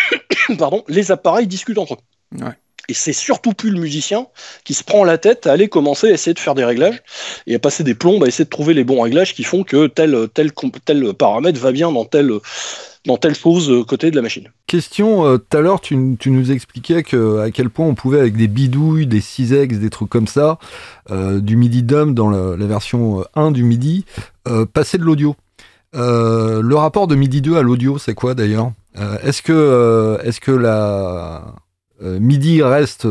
pardon, les appareils discutent entre eux. Et c'est surtout plus le musicien qui se prend la tête à aller commencer à essayer de faire des réglages et à passer des plombes à essayer de trouver les bons réglages qui font que tel, tel, tel paramètre va bien dans tel, dans telle chose euh, côté de la machine. Question, euh, tout à l'heure tu, nous expliquais à quel point on pouvait avec des bidouilles, des 6X, des trucs comme ça, euh, du MIDI DOM dans la, version 1 du MIDI, passer de l'audio. le rapport de MIDI 2 à l'audio, c'est quoi d'ailleurs Est-ce que, est que la MIDI reste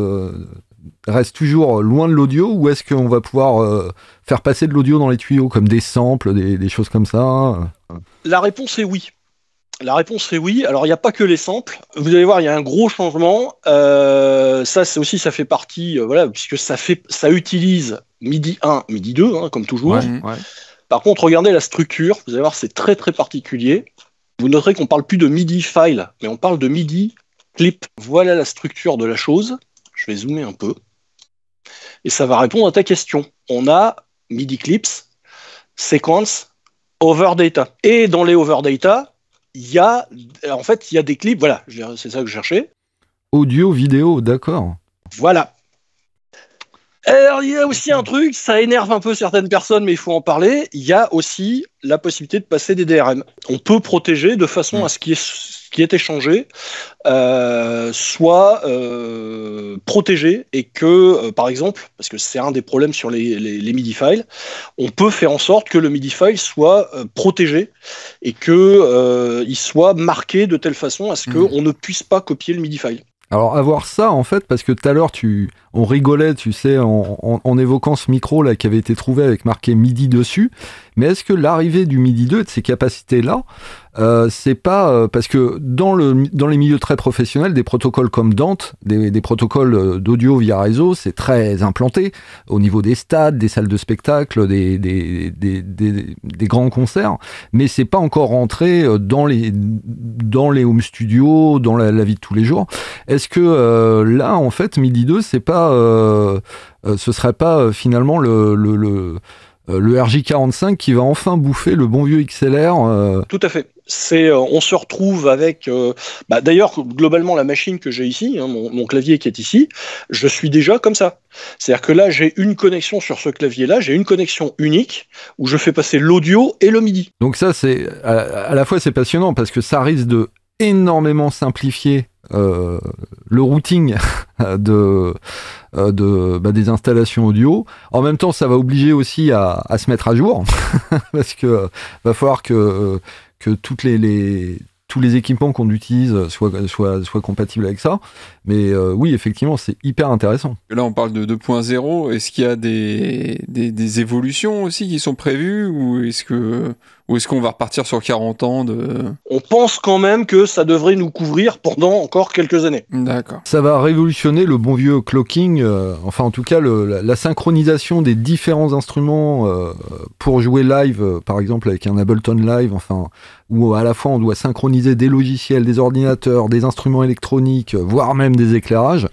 reste toujours loin de l'audio ou est-ce qu'on va pouvoir faire passer de l'audio dans les tuyaux comme des samples, des choses comme ça La réponse est oui. La réponse est oui. Alors il n'y a pas que les samples. Vous allez voir, il y a un gros changement. Euh, ça, c'est aussi, ça fait partie, euh, voilà, puisque ça fait, ça utilise MIDI 1, MIDI 2, hein, comme toujours. Par contre, regardez la structure. Vous allez voir, c'est très très particulier. Vous noterez qu'on parle plus de MIDI file, mais on parle de MIDI clip. Voilà la structure de la chose. Je vais zoomer un peu. Et ça va répondre à ta question. On a MIDI clips, sequence, over data. Et dans les over data, il y a, en fait, il y a des clips, voilà, c'est ça que je cherchais. Audio, vidéo, d'accord. Voilà. Alors, il y a aussi un truc, ça énerve un peu certaines personnes, mais il faut en parler. Il y a aussi la possibilité de passer des DRM. On peut protéger de façon mm. à ce qui est qui est échangé euh, soit euh, protégé et que, euh, par exemple, parce que c'est un des problèmes sur les, les, MIDI files, on peut faire en sorte que le MIDI file soit protégé et que il soit marqué de telle façon à ce qu'on mhm. ne puisse pas copier le MIDI file. Alors avoir ça en fait parce que tout à l'heure tu on rigolait tu sais en, évoquant ce micro là qui avait été trouvé avec marqué midi dessus mais est-ce que l'arrivée du midi 2 et de ces capacités là euh, c'est pas euh, parce que dans, le, dans les milieux très professionnels, des protocoles comme Dante, des, des protocoles euh, d'audio via réseau, c'est très implanté au niveau des stades, des salles de spectacle, des, des, des, des grands concerts, mais c'est pas encore rentré dans les, dans les home studios, dans la, vie de tous les jours. Est-ce que là, en fait, midi 2, c'est pas, ce serait pas finalement le, le, le le RJ45 qui va enfin bouffer le bon vieux XLR. Tout à fait c'est euh, on se retrouve avec euh, bah, d'ailleurs globalement la machine que j'ai ici hein, mon, clavier qui est ici je suis déjà comme ça c'est à dire que là j'ai une connexion sur ce clavier là j'ai une connexion unique où je fais passer l'audio et le midi donc ça c'est à, la fois c'est passionnant parce que ça risque de énormément simplifier euh, le routing de, bah, des installations audio. En même temps, ça va obliger aussi à, se mettre à jour parce que va falloir que que toutes les, tous les équipements qu'on utilise soient, soient, soient, compatibles avec ça. Mais euh, oui, effectivement, c'est hyper intéressant. Là, on parle de 2.0. Est-ce qu'il y a des, des, des, évolutions aussi qui sont prévues ou est-ce que ou est-ce qu'on va repartir sur 40 ans de... On pense quand même que ça devrait nous couvrir pendant encore quelques années. D'accord. Ça va révolutionner le bon vieux clocking, euh, enfin en tout cas la, synchronisation des différents instruments euh, pour jouer live, euh, par exemple avec un Ableton Live, enfin où à la fois on doit synchroniser des logiciels, des ordinateurs, des instruments électroniques, voire même des éclairages.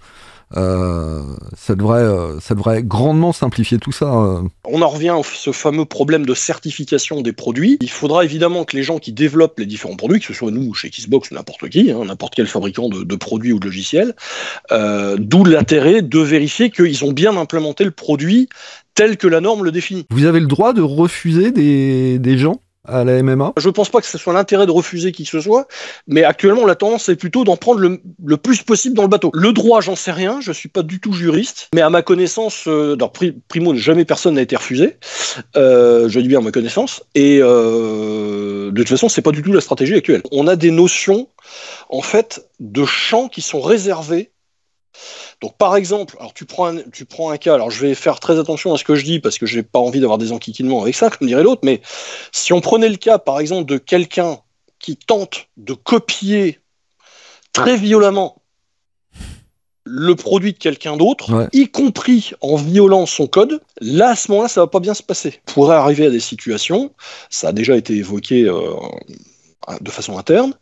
Euh, ça, devrait, euh, ça devrait grandement simplifier tout ça. Euh. On en revient à ce fameux problème de certification des produits. Il faudra évidemment que les gens qui développent les différents produits, que ce soit nous chez Xbox ou n'importe qui, hein, n'importe quel fabricant de, produits ou de logiciels, d'où l'intérêt de vérifier qu'ils ont bien implémenté le produit tel que la norme le définit. Vous avez le droit de refuser des gens à la MMA Je ne pense pas que ce soit l'intérêt de refuser qui que ce soit, mais actuellement, la tendance est plutôt d'en prendre le, plus possible dans le bateau. Le droit, j'en sais rien, je ne suis pas du tout juriste, mais à ma connaissance, euh, alors, primo, jamais personne n'a été refusé, euh, je dis bien à ma connaissance, et euh, de toute façon, ce n'est pas du tout la stratégie actuelle. On a des notions, en fait, de champs qui sont réservés donc par exemple, alors tu prends, un, tu prends un cas, alors je vais faire très attention à ce que je dis parce que je n'ai pas envie d'avoir des enquiquinements avec ça, comme dirait l'autre, mais si on prenait le cas par exemple de quelqu'un qui tente de copier très violemment le produit de quelqu'un d'autre, y compris en violant son code, là, à ce moment-là, ça va pas bien se passer. pourrait arriver à des situations, ça a déjà été évoqué euh, de façon interne,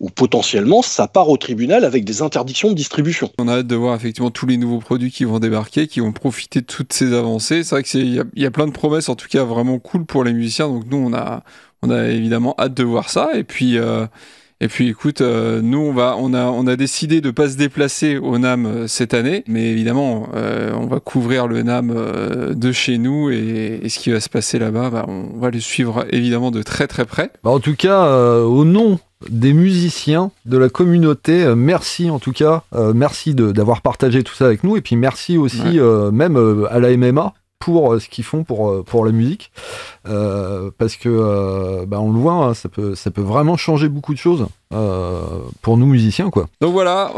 ou potentiellement ça part au tribunal avec des interdictions de distribution. On a hâte de voir effectivement tous les nouveaux produits qui vont débarquer, qui vont profiter de toutes ces avancées. C'est vrai qu'il y, a, y a plein de promesses, en tout cas vraiment cool pour les musiciens. Donc nous, on a, on a évidemment hâte de voir ça. Et puis, euh, et puis écoute, euh, nous on va, on a, on a décidé de pas se déplacer au NAM euh, cette année, mais évidemment, euh, on va couvrir le NAM de chez nous et, ce qui va se passer là-bas, bah, on va le suivre évidemment de très très près. Bah, en tout cas, au nom des musiciens de la communauté. merci en tout cas, merci d'avoir partagé tout ça avec nous et puis merci aussi même à la MMA pour euh, ce qu'ils font pour, euh, pour la musique. Euh, parce que, bah, on le voit, hein, ça, peut, ça peut vraiment changer beaucoup de choses pour nous musiciens. Quoi. Donc voilà,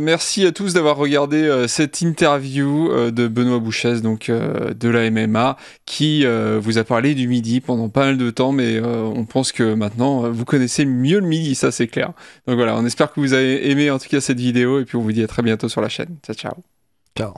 merci à tous d'avoir regardé cette interview de Benoît Bouchesse donc de la MMA, qui vous a parlé du midi pendant pas mal de temps, mais on pense que maintenant vous connaissez mieux le midi, ça c'est clair. Donc voilà, on espère que vous avez aimé en tout cas cette vidéo, et puis on vous dit à très bientôt sur la chaîne. Ciao, ciao. Ciao.